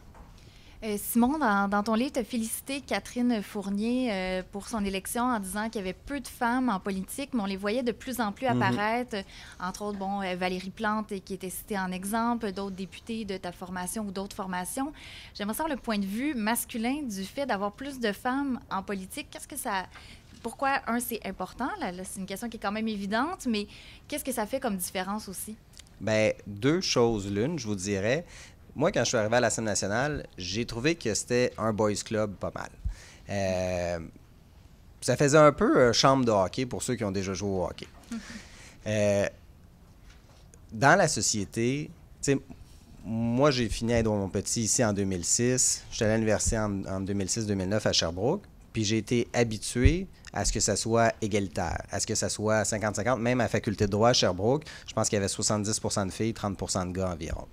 Euh, Simon, dans, ton livre, tu as félicité Catherine Fournier euh, pour son élection en disant qu'il y avait peu de femmes en politique, mais on les voyait de plus en plus mhm. apparaître. Entre autres, bon, euh, Valérie Plante qui était citée en exemple, d'autres députés de ta formation ou d'autres formations. J'aimerais savoir le point de vue masculin du fait d'avoir plus de femmes en politique. Qu'est-ce que ça, pourquoi, un, c'est important? Là, c'est une question qui est quand même évidente, mais qu'est-ce que ça fait comme différence aussi? Bien, deux choses. L'une, je vous dirais, moi, quand je suis arrivé à la scène nationale, j'ai trouvé que c'était un boys club pas mal. Euh, ça faisait un peu euh, chambre de hockey pour ceux qui ont déjà joué au hockey. Euh, dans la société, moi, j'ai fini à mon Petit ici en 2006. J'étais à l'université en, en 2006-2009 à Sherbrooke. Puis j'ai été habitué à ce que ça soit égalitaire, à ce que ça soit 50-50. Même à la faculté de droit à Sherbrooke, je pense qu'il y avait 70 de filles, 30 de gars environ.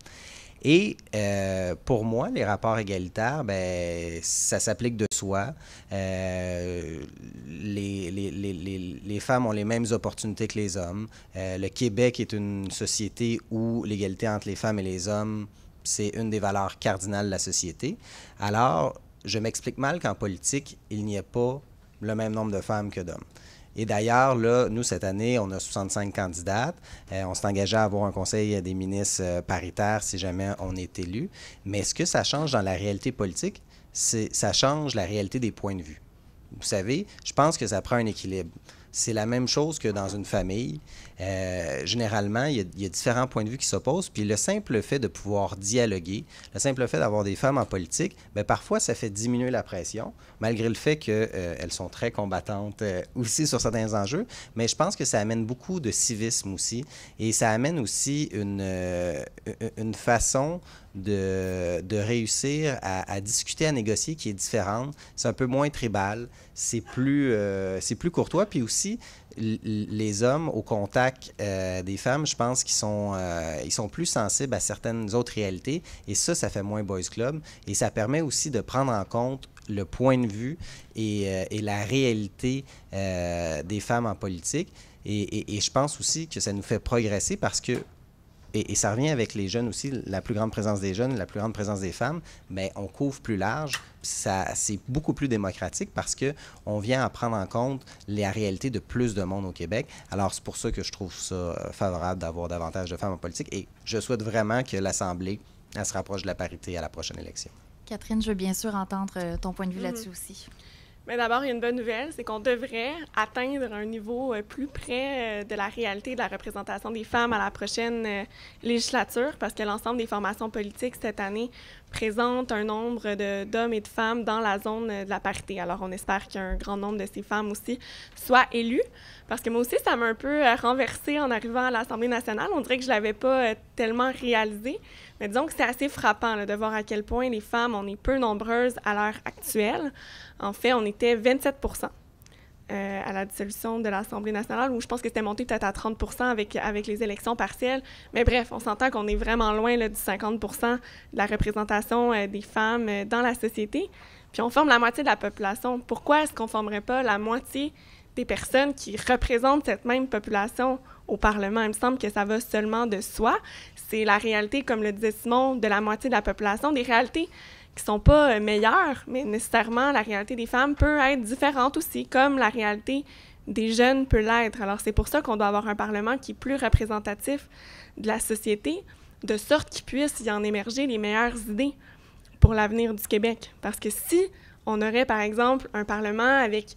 Et euh, pour moi, les rapports égalitaires, ben, ça s'applique de soi. Euh, les, femmes ont les mêmes opportunités que les hommes. Euh, le Québec est une société où l'égalité entre les femmes et les hommes, c'est une des valeurs cardinales de la société. Alors, je m'explique mal qu'en politique, il n'y ait pas le même nombre de femmes que d'hommes. Et d'ailleurs, là, nous, cette année, on a 65 candidates. Euh, on s'est engagé à avoir un conseil des ministres euh, paritaire si jamais on est élu. Mais ce que ça change dans la réalité politique, c'est ça change la réalité des points de vue. Vous savez, je pense que ça prend un équilibre. C'est la même chose que dans une famille. Euh, généralement, il y, a, différents points de vue qui s'opposent. Puis le simple fait de pouvoir dialoguer, le simple fait d'avoir des femmes en politique, bien, parfois, ça fait diminuer la pression, malgré le fait qu'elles euh, sont très combattantes euh, aussi sur certains enjeux. Mais je pense que ça amène beaucoup de civisme aussi. Et ça amène aussi une, une façon de, de réussir à, discuter, à négocier qui est différente. C'est un peu moins tribal, c'est plus, euh, c'est plus courtois. Puis aussi, les hommes au contact euh, des femmes, je pense qu'ils sont, euh, ils sont plus sensibles à certaines autres réalités. Et ça, ça fait moins Boys Club. Et ça permet aussi de prendre en compte le point de vue et, et la réalité des femmes en politique. et, et, je pense aussi que ça nous fait progresser parce que et, ça revient avec les jeunes aussi, la plus grande présence des jeunes, la plus grande présence des femmes, mais ben, on couvre plus large, ça, c'est beaucoup plus démocratique parce que on vient à prendre en compte la réalité de plus de monde au Québec. Alors c'est pour ça que je trouve ça euh, favorable d'avoir davantage de femmes en politique et je souhaite vraiment que l'Assemblée elle se rapproche de la parité à la prochaine élection. Catherine, je veux bien sûr entendre euh, ton point de vue là-dessus mhm. aussi. Mais d'abord, il y a une bonne nouvelle, c'est qu'on devrait atteindre un niveau euh, plus près euh, de la réalité de la représentation des femmes à la prochaine euh, législature, parce que l'ensemble des formations politiques cette année présente un nombre d'hommes et de femmes dans la zone de la parité. Alors, on espère qu'un grand nombre de ces femmes aussi soient élues, parce que moi aussi, ça m'a un peu renversée en arrivant à l'Assemblée nationale. On dirait que je ne l'avais pas tellement réalisé, mais disons que c'est assez frappant de voir à quel point les femmes, on est peu nombreuses à l'heure actuelle. En fait, on était 27 euh, à la dissolution de l'Assemblée nationale, où je pense que c'était monté peut-être à 30 avec, avec les élections partielles. Mais bref, on s'entend qu'on est vraiment loin là, du 50 de la représentation euh, des femmes euh, dans la société. Puis on forme la moitié de la population. Pourquoi est-ce qu'on ne formerait pas la moitié des personnes qui représentent cette même population au Parlement? Il me semble que ça va seulement de soi. C'est la réalité, comme le disait Simon, de la moitié de la population, des réalités qui sont pas euh, meilleures, mais nécessairement la réalité des femmes peut être différente aussi, comme la réalité des jeunes peut l'être. Alors c'est pour ça qu'on doit avoir un Parlement qui est plus représentatif de la société, de sorte qu'il puisse y en émerger les meilleures idées pour l'avenir du Québec. Parce que si on aurait par exemple un Parlement avec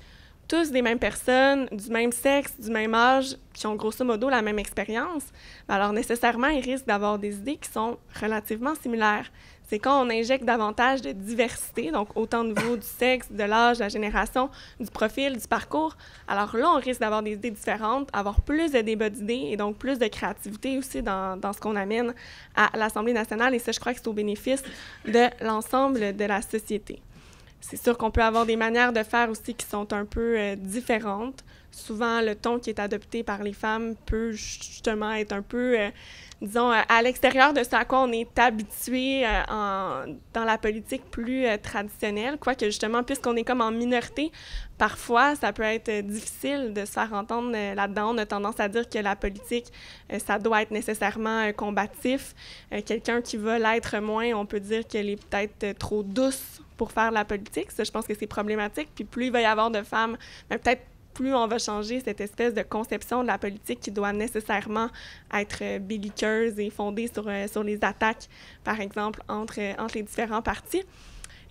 tous des mêmes personnes, du même sexe, du même âge, qui ont grosso modo la même expérience, ben alors nécessairement, ils risquent d'avoir des idées qui sont relativement similaires c'est quand on injecte davantage de diversité, donc autant au niveau du sexe, de l'âge, de la génération, du profil, du parcours. Alors là, on risque d'avoir des idées différentes, avoir plus de débats d'idées et donc plus de créativité aussi dans, ce qu'on amène à l'Assemblée nationale. Et ça, je crois que c'est au bénéfice de l'ensemble de la société. C'est sûr qu'on peut avoir des manières de faire aussi qui sont un peu euh, différentes souvent le ton qui est adopté par les femmes peut justement être un peu, euh, disons, à l'extérieur de ce à quoi on est habitué euh, dans la politique plus euh, traditionnelle, quoique justement, puisqu'on est comme en minorité, parfois, ça peut être difficile de se faire entendre là-dedans. On a tendance à dire que la politique, ça doit être nécessairement combatif. Quelqu'un qui veut l'être moins, on peut dire qu'elle est peut-être trop douce pour faire la politique. Ça, je pense que c'est problématique. Puis plus il va y avoir de femmes, ben, peut-être plus on va changer cette espèce de conception de la politique qui doit nécessairement être euh, belliqueuse et fondée sur, euh, sur les attaques, par exemple, entre, euh, entre les différents partis.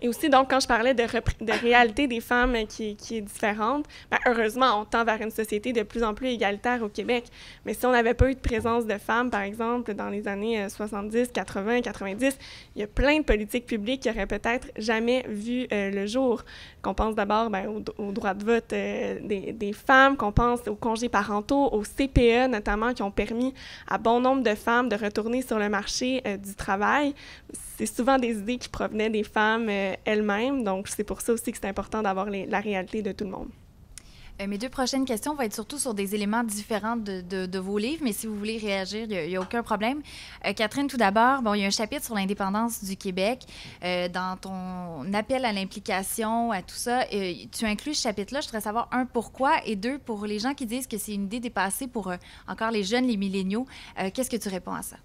Et aussi, donc, quand je parlais de, de réalité des femmes qui, est différente, ben, heureusement, on tend vers une société de plus en plus égalitaire au Québec. Mais si on n'avait pas eu de présence de femmes, par exemple, dans les années 70, 80, 90, il y a plein de politiques publiques qui n'auraient peut-être jamais vu euh, le jour. Qu'on pense d'abord ben, au, droit de vote euh, des, femmes, qu'on pense aux congés parentaux, aux CPE notamment, qui ont permis à bon nombre de femmes de retourner sur le marché euh, du travail. C'est souvent des idées qui provenaient des femmes euh, elle-même. Donc, c'est pour ça aussi que c'est important d'avoir la réalité de tout le monde. Euh, mes deux prochaines questions vont être surtout sur des éléments différents de, vos livres, mais si vous voulez réagir, il n'y a, aucun problème. Euh, Catherine, tout d'abord, bon, il y a un chapitre sur l'indépendance du Québec. dans ton appel à l'implication, à tout ça, tu inclus ce chapitre-là. Je voudrais savoir, un, pourquoi, et deux, pour les gens qui disent que c'est une idée dépassée pour encore les jeunes, les milléniaux, qu'est-ce que tu réponds à ça?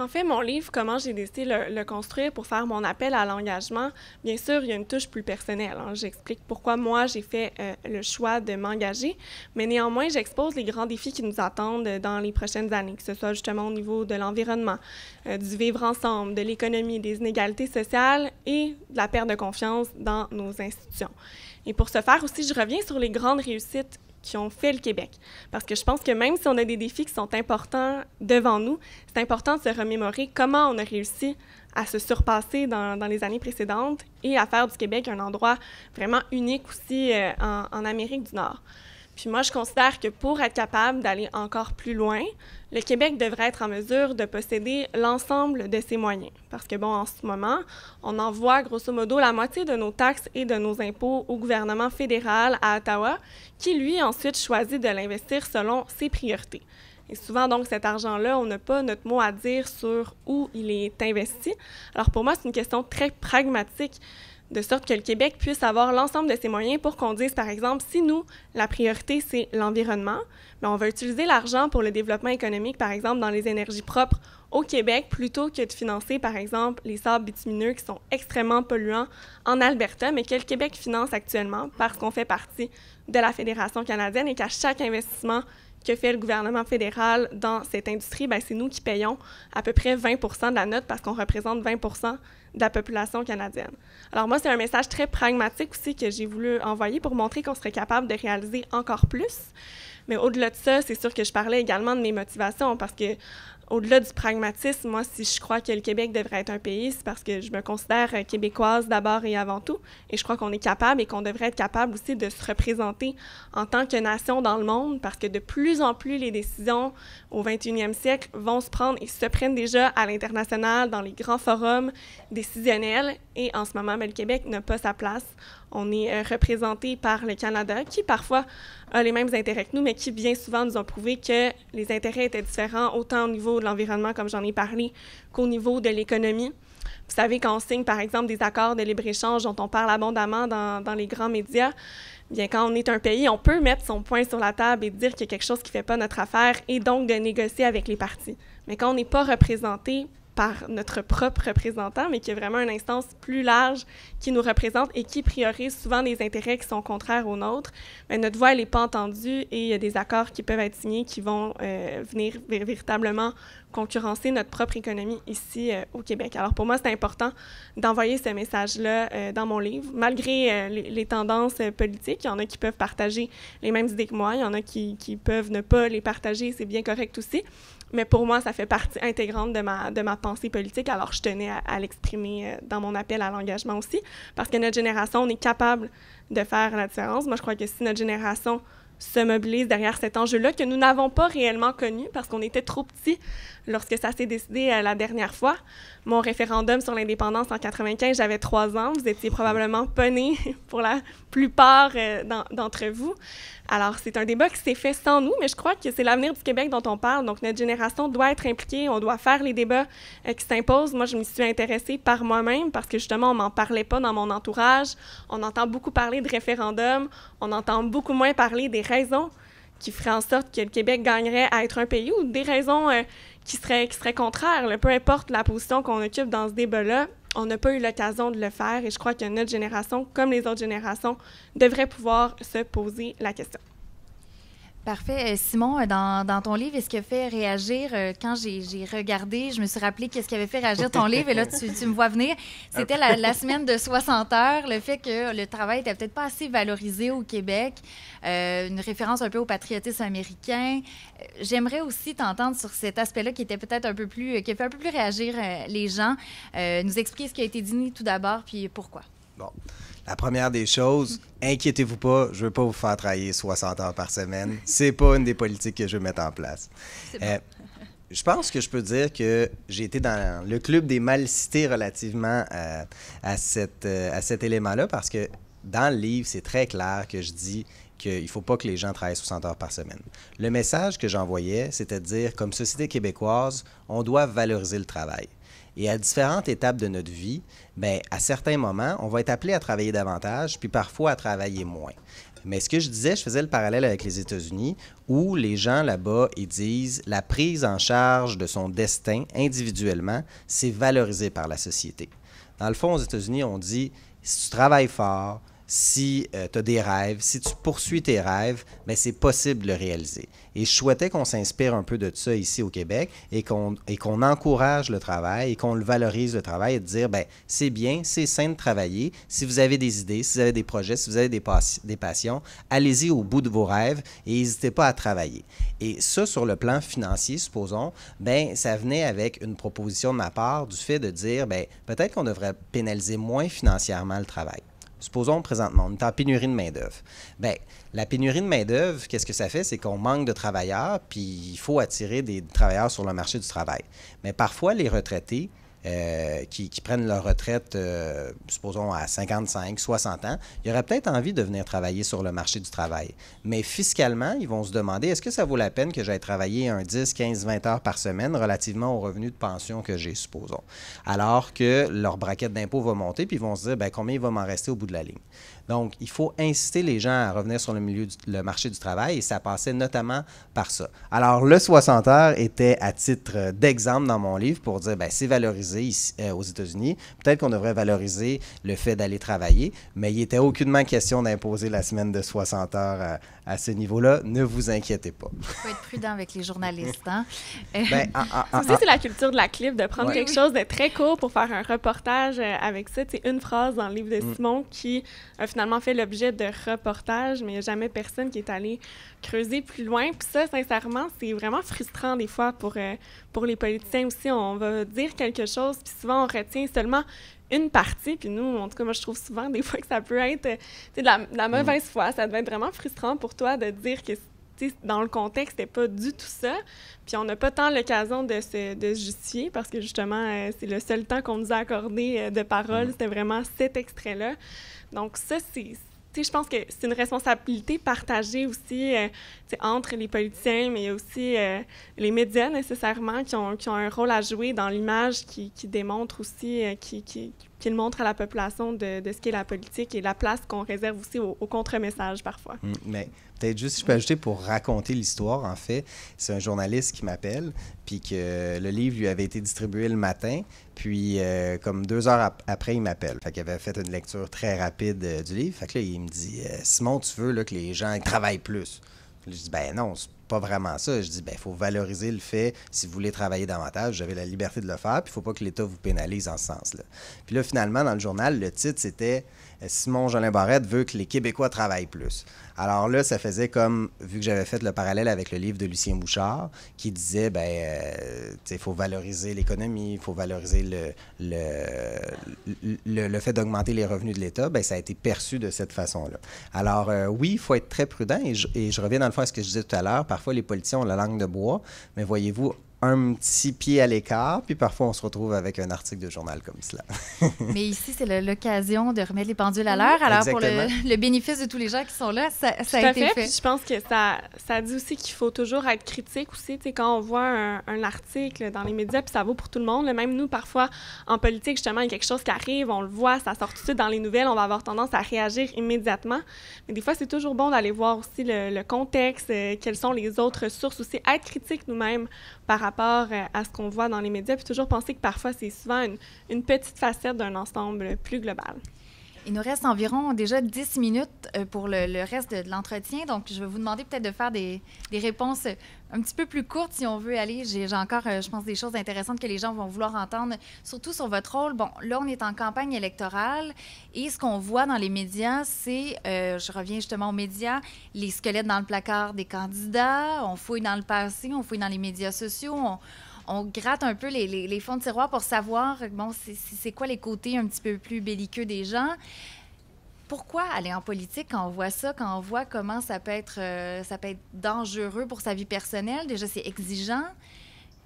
En fait, mon livre, comment j'ai décidé le, le, construire pour faire mon appel à l'engagement, bien sûr, il y a une touche plus personnelle. Hein. J'explique pourquoi moi, j'ai fait euh, le choix de m'engager, mais néanmoins, j'expose les grands défis qui nous attendent euh, dans les prochaines années, que ce soit justement au niveau de l'environnement, euh, du vivre ensemble, de l'économie, des inégalités sociales et de la perte de confiance dans nos institutions. Et pour ce faire aussi, je reviens sur les grandes réussites qui ont fait le Québec. Parce que je pense que même si on a des défis qui sont importants devant nous, c'est important de se remémorer comment on a réussi à se surpasser dans, les années précédentes et à faire du Québec un endroit vraiment unique aussi euh, en, Amérique du Nord. Puis moi, je considère que pour être capable d'aller encore plus loin, le Québec devrait être en mesure de posséder l'ensemble de ses moyens. Parce que, bon, en ce moment, on envoie grosso modo la moitié de nos taxes et de nos impôts au gouvernement fédéral à Ottawa, qui lui ensuite choisit de l'investir selon ses priorités. Et souvent, donc, cet argent-là, on n'a pas notre mot à dire sur où il est investi. Alors, pour moi, c'est une question très pragmatique de sorte que le Québec puisse avoir l'ensemble de ses moyens pour qu'on dise, par exemple, si nous, la priorité, c'est l'environnement, mais ben, on va utiliser l'argent pour le développement économique, par exemple, dans les énergies propres au Québec, plutôt que de financer, par exemple, les sables bitumineux qui sont extrêmement polluants en Alberta, mais que le Québec finance actuellement parce qu'on fait partie de la Fédération canadienne et qu'à chaque investissement que fait le gouvernement fédéral dans cette industrie, ben, c'est nous qui payons à peu près 20 de la note parce qu'on représente 20 de la population canadienne. Alors moi, c'est un message très pragmatique aussi que j'ai voulu envoyer pour montrer qu'on serait capable de réaliser encore plus. Mais au-delà de ça, c'est sûr que je parlais également de mes motivations parce que au-delà du pragmatisme, moi, si je crois que le Québec devrait être un pays, c'est parce que je me considère euh, québécoise d'abord et avant tout. Et je crois qu'on est capable et qu'on devrait être capable aussi de se représenter en tant que nation dans le monde parce que de plus en plus, les décisions au 21e siècle vont se prendre et se prennent déjà à l'international, dans les grands forums décisionnels. Et en ce moment, ben, le Québec n'a pas sa place. On est euh, représenté par le Canada qui, parfois, a les mêmes intérêts que nous, mais qui bien souvent nous ont prouvé que les intérêts étaient différents, autant au niveau de l'environnement, comme j'en ai parlé, qu'au niveau de l'économie. Vous savez quand on signe, par exemple, des accords de libre-échange dont on parle abondamment dans, dans, les grands médias. Eh bien, quand on est un pays, on peut mettre son point sur la table et dire qu'il y a quelque chose qui ne fait pas notre affaire et donc de négocier avec les partis. Mais quand on n'est pas représenté, par notre propre représentant, mais qui est vraiment une instance plus large qui nous représente et qui priorise souvent des intérêts qui sont contraires aux nôtres, mais notre voix, n'est pas entendue et il y a des accords qui peuvent être signés qui vont euh, venir véritablement concurrencer notre propre économie ici euh, au Québec. Alors pour moi, c'est important d'envoyer ce message-là euh, dans mon livre, malgré les, tendances politiques. Il y en a qui peuvent partager les mêmes idées que moi, il y en a qui, qui peuvent ne pas les partager, c'est bien correct aussi mais pour moi, ça fait partie intégrante de ma, de ma pensée politique. Alors, je tenais à, l'exprimer euh, dans mon appel à l'engagement aussi, parce que notre génération, on est capable de faire la différence. Moi, je crois que si notre génération se mobilise derrière cet enjeu-là que nous n'avons pas réellement connu parce qu'on était trop petits lorsque ça s'est décidé euh, la dernière fois. Mon référendum sur l'indépendance en 95, j'avais trois ans. Vous étiez probablement pas pour la plupart euh, d'entre vous. Alors, c'est un débat qui s'est fait sans nous, mais je crois que c'est l'avenir du Québec dont on parle. Donc, notre génération doit être impliquée, on doit faire les débats euh, qui s'imposent. Moi, je m'y suis intéressée par moi-même parce que justement, on m'en parlait pas dans mon entourage. On entend beaucoup parler de référendum, on entend beaucoup moins parler des raisons qui feraient en sorte que le Québec gagnerait à être un pays ou des raisons euh, qui, seraient, qui contraires, peu importe la position qu'on occupe dans ce débat-là on n'a pas eu l'occasion de le faire et je crois que notre génération, comme les autres générations, devrait pouvoir se poser la question. Parfait. Euh, Simon, euh, dans, ton livre, est-ce que a fait réagir, euh, quand j'ai regardé, je me suis rappelé qu'est-ce qui avait fait réagir ton livre, et là, tu, me vois venir, c'était la, semaine de 60 heures, le fait que le travail n'était peut-être pas assez valorisé au Québec, une référence un peu au patriotisme américain. J'aimerais aussi t'entendre sur cet aspect-là qui était peut-être un peu plus, qui a fait un peu plus réagir les gens, nous expliquer ce qui a été dit tout d'abord, puis pourquoi. Bon. La première des choses, inquiétez-vous pas, je veux pas vous faire travailler 60 heures par semaine. C'est pas une des politiques que je vais mettre en place. Euh, je pense que je peux dire que j'ai été dans le club des mal cités relativement euh, à, euh, à cet élément-là parce que dans le livre, c'est très clair que je dis qu'il ne faut pas que les gens travaillent 60 heures par semaine. Le message que j'envoyais, c'était de dire, comme société québécoise, on doit valoriser le travail. Et à différentes étapes de notre vie, ben, à certains moments, on va être appelé à travailler davantage, puis parfois à travailler moins. Mais ce que je disais, je faisais le parallèle avec les États-Unis, où les gens là-bas, ils disent la prise en charge de son destin individuellement, c'est valorisé par la société. Dans le fond, aux États-Unis, on dit si tu travailles fort, si euh, tu as des rêves, si tu poursuis tes rêves, mais ben, c'est possible de le réaliser. Et je souhaitais qu'on s'inspire un peu de ça ici au Québec et qu'on encourage le travail et qu'on le valorise le travail et de dire ben, c'est bien, c'est sain de travailler. Si vous avez des idées, si vous avez des projets, si vous avez des, des passions, allez-y au bout de vos rêves et n'hésitez pas à travailler. Et ça, sur le plan financier, supposons, ben, ça venait avec une proposition de ma part du fait de dire ben, peut-être qu'on devrait pénaliser moins financièrement le travail supposons présentement, on est en pénurie de main-d'œuvre. Bien, la pénurie de main-d'œuvre, qu'est-ce que ça fait? C'est qu'on manque de travailleurs, puis il faut attirer des travailleurs sur le marché du travail. Mais parfois, les retraités, euh, qui, prennent leur retraite, euh, supposons, à 55, 60 ans, ils auraient peut-être envie de venir travailler sur le marché du travail. Mais fiscalement, ils vont se demander, est-ce que ça vaut la peine que j'aille travailler un 10, 15, 20 heures par semaine relativement aux revenus de pension que j'ai, supposons. Alors que leur braquette d'impôt va monter, puis ils vont se dire, bien, combien il va m'en rester au bout de la ligne. Donc, il faut inciter les gens à revenir sur le milieu le marché du travail et ça passait notamment par ça. Alors, le 60 heures était à titre d'exemple dans mon livre pour dire, ben, c'est valorisé euh, aux États-Unis. Peut-être qu'on devrait valoriser le fait d'aller travailler, mais il n'était aucunement question d'imposer la semaine de 60 heures à ce niveau-là, ne vous inquiétez pas. Il faut être prudent avec les journalistes. Hein? ben, ah, ah, ah, c'est la culture de la clip, de prendre quelque chose de très court pour faire un reportage euh, avec ça. C'est une phrase dans le livre de mm. Simon qui a finalement fait l'objet de reportages, mais il n'y a jamais personne qui est allé creuser plus loin. Puis ça, sincèrement, c'est vraiment frustrant des fois pour, euh, pour les politiciens aussi. On va dire quelque chose, puis souvent on retient seulement une partie, puis nous, en tout cas, moi, je trouve souvent des fois que ça peut être euh, de la, la, mauvaise mm. foi. Ça devait être vraiment frustrant pour toi de dire que dans le contexte, c'était pas du tout ça. Puis on n'a pas tant l'occasion de se, de justifier parce que justement, euh, c'est le seul temps qu'on nous a accordé euh, de parole. Mm. C'était vraiment cet extrait-là. Donc ça, c'est je pense que c'est une responsabilité partagée aussi euh, entre les politiciens, mais aussi euh, les médias nécessairement qui ont, qui ont, un rôle à jouer dans l'image qui, qui démontre aussi, euh, qui, qui, qu'il montre à la population de, ce qu'est la politique et la place qu'on réserve aussi au, contre messages parfois. Mm, mais peut-être juste, si je peux ajouter pour raconter l'histoire, en fait, c'est un journaliste qui m'appelle, puis que le livre lui avait été distribué le matin, puis euh, comme deux heures après, il m'appelle. Fait qu'il avait fait une lecture très rapide euh, du livre. Fait que là, il me dit, euh, Simon, tu veux là, que les gens travaillent plus? Je dis, ben non, c'est pas vraiment ça. Je dis, ben, il faut valoriser le fait, si vous voulez travailler davantage, vous avez la liberté de le faire, puis il faut pas que l'État vous pénalise en ce sens-là. Puis là, finalement, dans le journal, le titre, c'était euh, Simon Jolin Barrette veut que les Québécois travaillent plus. Alors là, ça faisait comme, vu que j'avais fait le parallèle avec le livre de Lucien Bouchard, qui disait, ben, euh, il faut valoriser l'économie, il faut valoriser le, le, fait d'augmenter les revenus de l'État, ben, ça a été perçu de cette façon-là. Alors euh, oui, il faut être très prudent, et je, et je, reviens dans le fond à ce que je disais tout à l'heure, parfois les politiciens ont la langue de bois, mais voyez-vous, un petit pied à l'écart, puis parfois on se retrouve avec un article de journal comme cela. Mais ici, c'est l'occasion de remettre les pendules à l'heure. Alors, pour le, bénéfice de tous les gens qui sont là, ça, a été fait. Puis je pense que ça, ça dit aussi qu'il faut toujours être critique aussi. Tu sais, quand on voit un, article dans les médias, puis ça vaut pour tout le monde. Même nous, parfois, en politique, justement, il y a quelque chose qui arrive, on le voit, ça sort tout de suite dans les nouvelles, on va avoir tendance à réagir immédiatement. Mais des fois, c'est toujours bon d'aller voir aussi le, contexte, euh, quelles sont les autres sources aussi, être critique nous-mêmes par rapport euh, à ce qu'on voit dans les médias, puis toujours penser que parfois c'est souvent une, une petite facette d'un ensemble plus global. Il nous reste environ déjà 10 minutes euh, pour le, reste de, l'entretien. Donc, je vais vous demander peut-être de faire des, des, réponses euh, un petit peu plus courtes si on veut aller. J'ai encore, euh, je pense, des choses intéressantes que les gens vont vouloir entendre, surtout sur votre rôle. Bon, là, on est en campagne électorale et ce qu'on voit dans les médias, c'est, je reviens justement aux médias, les squelettes dans le placard des candidats, on fouille dans le passé, on fouille dans les médias sociaux, on, on gratte un peu les, fonds de tiroir pour savoir, bon, c'est quoi les côtés un petit peu plus belliqueux des gens. Pourquoi aller en politique quand on voit ça, quand on voit comment ça peut être, euh, ça peut être dangereux pour sa vie personnelle? Déjà, c'est exigeant.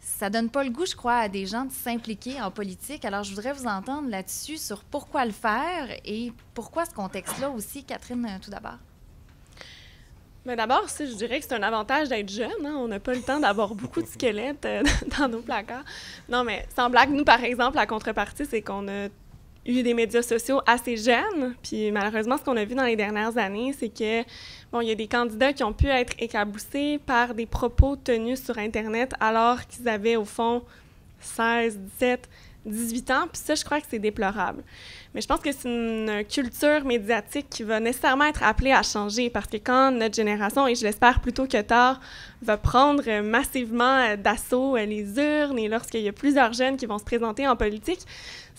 Ça donne pas le goût, je crois, à des gens de s'impliquer en politique. Alors, je voudrais vous entendre là-dessus sur pourquoi le faire et pourquoi ce contexte-là aussi. Catherine, euh, tout d'abord. Mais d'abord, je dirais que c'est un avantage d'être jeune. Hein. On n'a pas le temps d'avoir beaucoup de squelettes euh, dans nos placards. Non, mais sans blague, nous, par exemple, la contrepartie, c'est qu'on a eu des médias sociaux assez jeunes. Puis malheureusement, ce qu'on a vu dans les dernières années, c'est que bon, il y a des candidats qui ont pu être écaboussés par des propos tenus sur Internet alors qu'ils avaient au fond 16, 17, 18 ans. Puis ça, je crois que c'est déplorable. Mais je pense que c'est une culture médiatique qui va nécessairement être appelée à changer parce que quand notre génération, et je l'espère plutôt que tard, va prendre massivement d'assaut les urnes et lorsqu'il y a plusieurs jeunes qui vont se présenter en politique,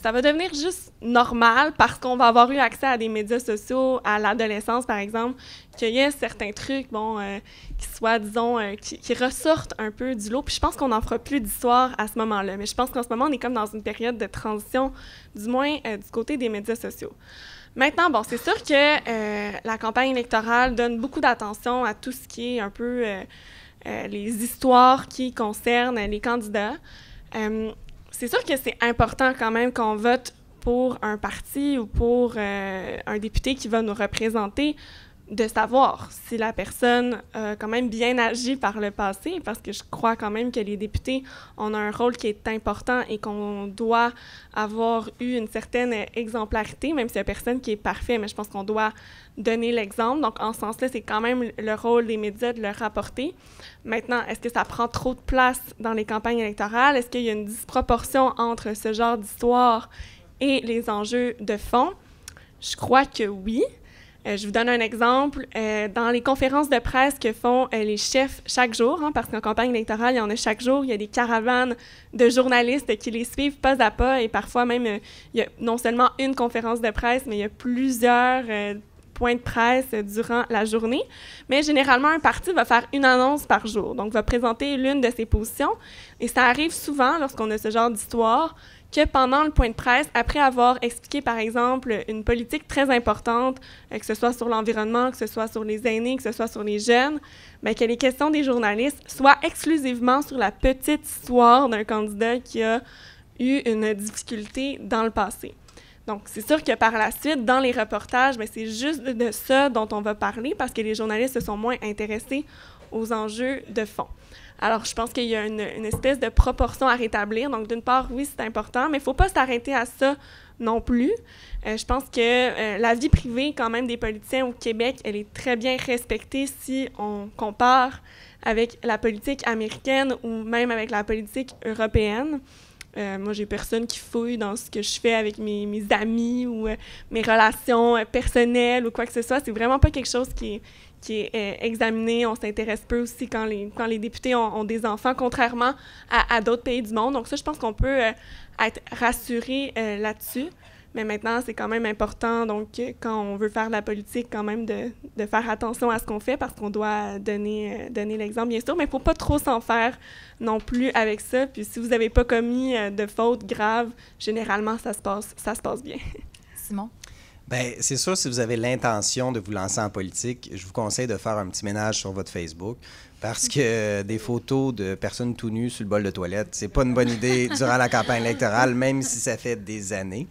ça va devenir juste normal parce qu'on va avoir eu accès à des médias sociaux à l'adolescence, par exemple, qu'il y ait certains trucs, bon, euh, qui soient, disons, euh, qui, ressortent un peu du lot. Puis je pense qu'on n'en fera plus d'histoire à ce moment-là. Mais je pense qu'en ce moment, on est comme dans une période de transition, du moins euh, du côté des médias sociaux. Maintenant, bon, c'est sûr que la campagne électorale donne beaucoup d'attention à tout ce qui est un peu les histoires qui concernent les candidats. C'est sûr que c'est important quand même qu'on vote pour un parti ou pour euh, un député qui va nous représenter, de savoir si la personne quand même bien agi par le passé, parce que je crois quand même que les députés, ont un rôle qui est important et qu'on doit avoir eu une certaine exemplarité, même si la personne qui est parfaite, mais je pense qu'on doit donner l'exemple. Donc, en ce sens-là, c'est quand même le rôle des médias de le rapporter. Maintenant, est-ce que ça prend trop de place dans les campagnes électorales? Est-ce qu'il y a une disproportion entre ce genre d'histoire et les enjeux de fond? Je crois que oui. Euh, je vous donne un exemple. Euh, dans les conférences de presse que font euh, les chefs chaque jour, hein, parce qu'en campagne électorale, il y en a chaque jour, il y a des caravanes de journalistes qui les suivent pas à pas et parfois même, il y a non seulement une conférence de presse, mais il y a plusieurs points de presse durant la journée. Mais généralement, un parti va faire une annonce par jour, donc va présenter l'une de ses positions. Et ça arrive souvent lorsqu'on a ce genre d'histoire que pendant le point de presse, après avoir expliqué, par exemple, une politique très importante, euh, que ce soit sur l'environnement, que ce soit sur les aînés, que ce soit sur les jeunes, mais ben, que les questions des journalistes soient exclusivement sur la petite histoire d'un candidat qui a eu une difficulté dans le passé. Donc, c'est sûr que par la suite, dans les reportages, ben, c'est juste de ça dont on va parler parce que les journalistes se sont moins intéressés aux enjeux de fond. Alors, je pense qu'il y a une, espèce de proportion à rétablir. Donc, d'une part, oui, c'est important, mais il ne faut pas s'arrêter à ça non plus. Euh, je pense que euh, la vie privée, quand même, des politiciens au Québec, elle est très bien respectée si on compare avec la politique américaine ou même avec la politique européenne. Euh, moi, j'ai personne qui fouille dans ce que je fais avec mes, mes amis ou euh, mes relations personnelles ou quoi que ce soit. C'est vraiment pas quelque chose qui est, qui est euh, examinée. On s'intéresse peu aussi quand les, quand les députés ont, des enfants, contrairement à, d'autres pays du monde. Donc ça, je pense qu'on peut euh, être rassuré euh, là-dessus. Mais maintenant, c'est quand même important, donc, quand on veut faire la politique, quand même, de, de faire attention à ce qu'on fait parce qu'on doit donner, donner l'exemple, bien sûr, mais il ne faut pas trop s'en faire non plus avec ça. Puis si vous n'avez pas commis de fautes graves, généralement, ça se passe, ça se passe bien. Simon? Bien, c'est sûr, si vous avez l'intention de vous lancer en politique, je vous conseille de faire un petit ménage sur votre Facebook. Parce que des photos de personnes tout nues sur le bol de toilette, c'est pas une bonne idée durant la campagne électorale, même si ça fait des années.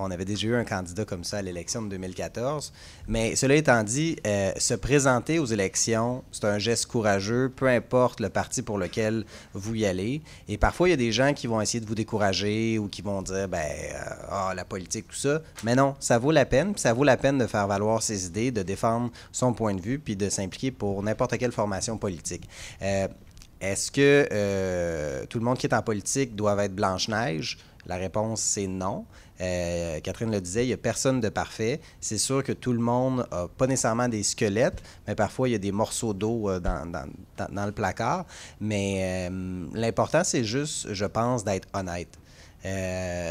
On avait déjà eu un candidat comme ça à l'élection de 2014. Mais cela étant dit, euh, se présenter aux élections, c'est un geste courageux, peu importe le parti pour lequel vous y allez. Et parfois, il y a des gens qui vont essayer de vous décourager ou qui vont dire, ben, euh, ah, la politique, tout ça. Mais non, ça vaut la peine. ça vaut la peine de faire valoir ses idées, de défendre son point de vue, puis de s'impliquer pour n'importe quelle formation politique. Euh, est-ce que tout le monde qui est en politique doit être Blanche-Neige? La réponse, c'est non. Euh, Catherine le disait, il n'y a personne de parfait. C'est sûr que tout le monde n'a pas nécessairement des squelettes, mais parfois il y a des morceaux d'eau euh, dans, le placard. Mais euh, l'important, c'est juste, je pense, d'être honnête.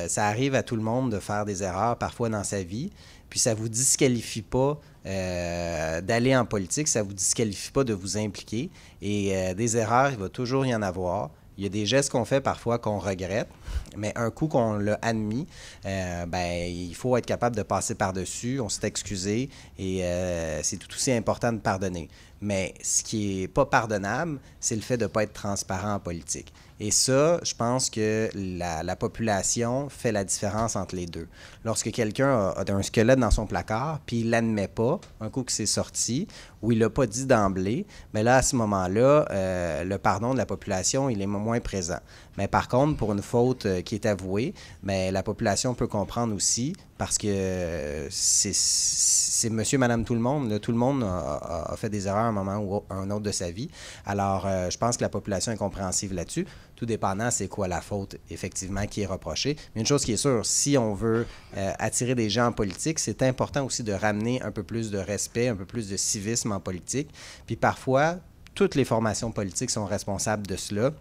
ça arrive à tout le monde de faire des erreurs parfois dans sa vie, puis ça vous disqualifie pas d'aller en politique, ça ne vous disqualifie pas de vous impliquer. Et des erreurs, il va toujours y en avoir. Il y a des gestes qu'on fait parfois qu'on regrette, mais un coup qu'on l'a admis, euh, ben, il faut être capable de passer par-dessus, on s'est excusé et euh, c'est tout aussi important de pardonner. Mais ce qui n'est pas pardonnable, c'est le fait de ne pas être transparent en politique. Et ça, je pense que la, population fait la différence entre les deux. Lorsque quelqu'un a, un squelette dans son placard, puis il l'admet pas, un coup que c'est sorti, ou il l'a pas dit d'emblée, mais là, à ce moment-là, euh, le pardon de la population, il est moins présent. Mais par contre, pour une faute euh, qui est avouée, mais la population peut comprendre aussi, parce que euh, c'est monsieur, madame, tout le monde. tout le monde a, fait des erreurs à un moment ou un autre de sa vie. Alors, je pense que la population est compréhensive là-dessus tout dépendant c'est quoi la faute effectivement qui est reprochée. Mais une chose qui est sûre, si on veut euh, attirer des gens en politique, c'est important aussi de ramener un peu plus de respect, un peu plus de civisme en politique. Puis parfois, toutes les formations politiques sont responsables de cela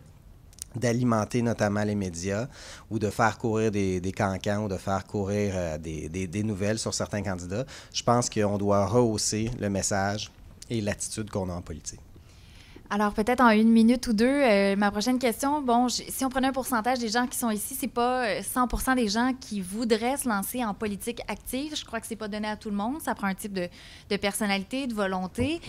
d'alimenter notamment les médias ou de faire courir des, cancans ou de faire courir euh, des, nouvelles sur certains candidats. Je pense qu'on doit rehausser le message et l'attitude qu'on a en politique. Alors peut-être en une minute ou deux, euh, ma prochaine question, bon, si on prenait un pourcentage des gens qui sont ici, c'est pas 100% euh, des gens qui voudraient se lancer en politique active. Je crois que c'est pas donné à tout le monde. Ça prend un type de, personnalité, de volonté.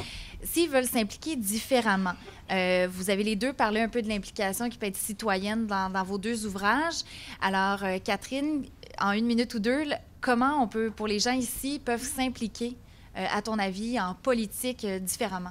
S'ils veulent s'impliquer différemment, euh, vous avez les deux parlé un peu de l'implication qui peut être citoyenne dans, vos deux ouvrages. Alors Catherine, en une minute ou deux, comment on peut, pour les gens ici, peuvent s'impliquer, à ton avis, en politique différemment?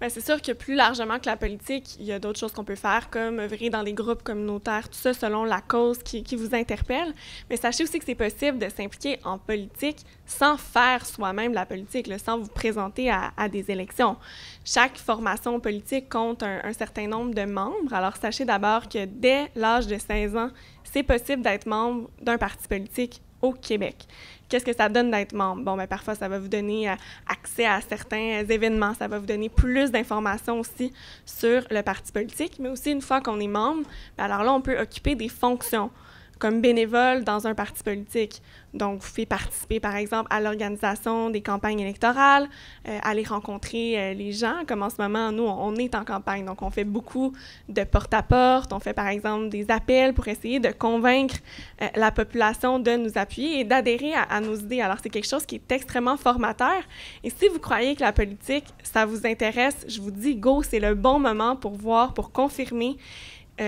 Mais ben, c'est sûr que plus largement que la politique, il y a d'autres choses qu'on peut faire, comme œuvrer dans les groupes communautaires, tout ça selon la cause qui, vous interpelle. Mais sachez aussi que c'est possible de s'impliquer en politique sans faire soi-même la politique, sans vous présenter à, des élections. Chaque formation politique compte un, un certain nombre de membres. Alors sachez d'abord que dès l'âge de 16 ans, c'est possible d'être membre d'un parti politique au Québec qu'est-ce que ça donne d'être membre? Bon, bien, parfois, ça va vous donner euh, accès à certains euh, événements, ça va vous donner plus d'informations aussi sur le parti politique, mais aussi une fois qu'on est membre, ben, alors là, on peut occuper des fonctions comme bénévole dans un parti politique. Donc, vous pouvez participer, par exemple, à l'organisation des campagnes électorales, euh, aller rencontrer euh, les gens, comme en ce moment, nous, on est en campagne. Donc, on fait beaucoup de porte-à-porte. On fait, par exemple, des appels pour essayer de convaincre euh, la population de nous appuyer et d'adhérer à, nos idées. Alors, c'est quelque chose qui est extrêmement formateur. Et si vous croyez que la politique, ça vous intéresse, je vous dis, go, c'est le bon moment pour voir, pour confirmer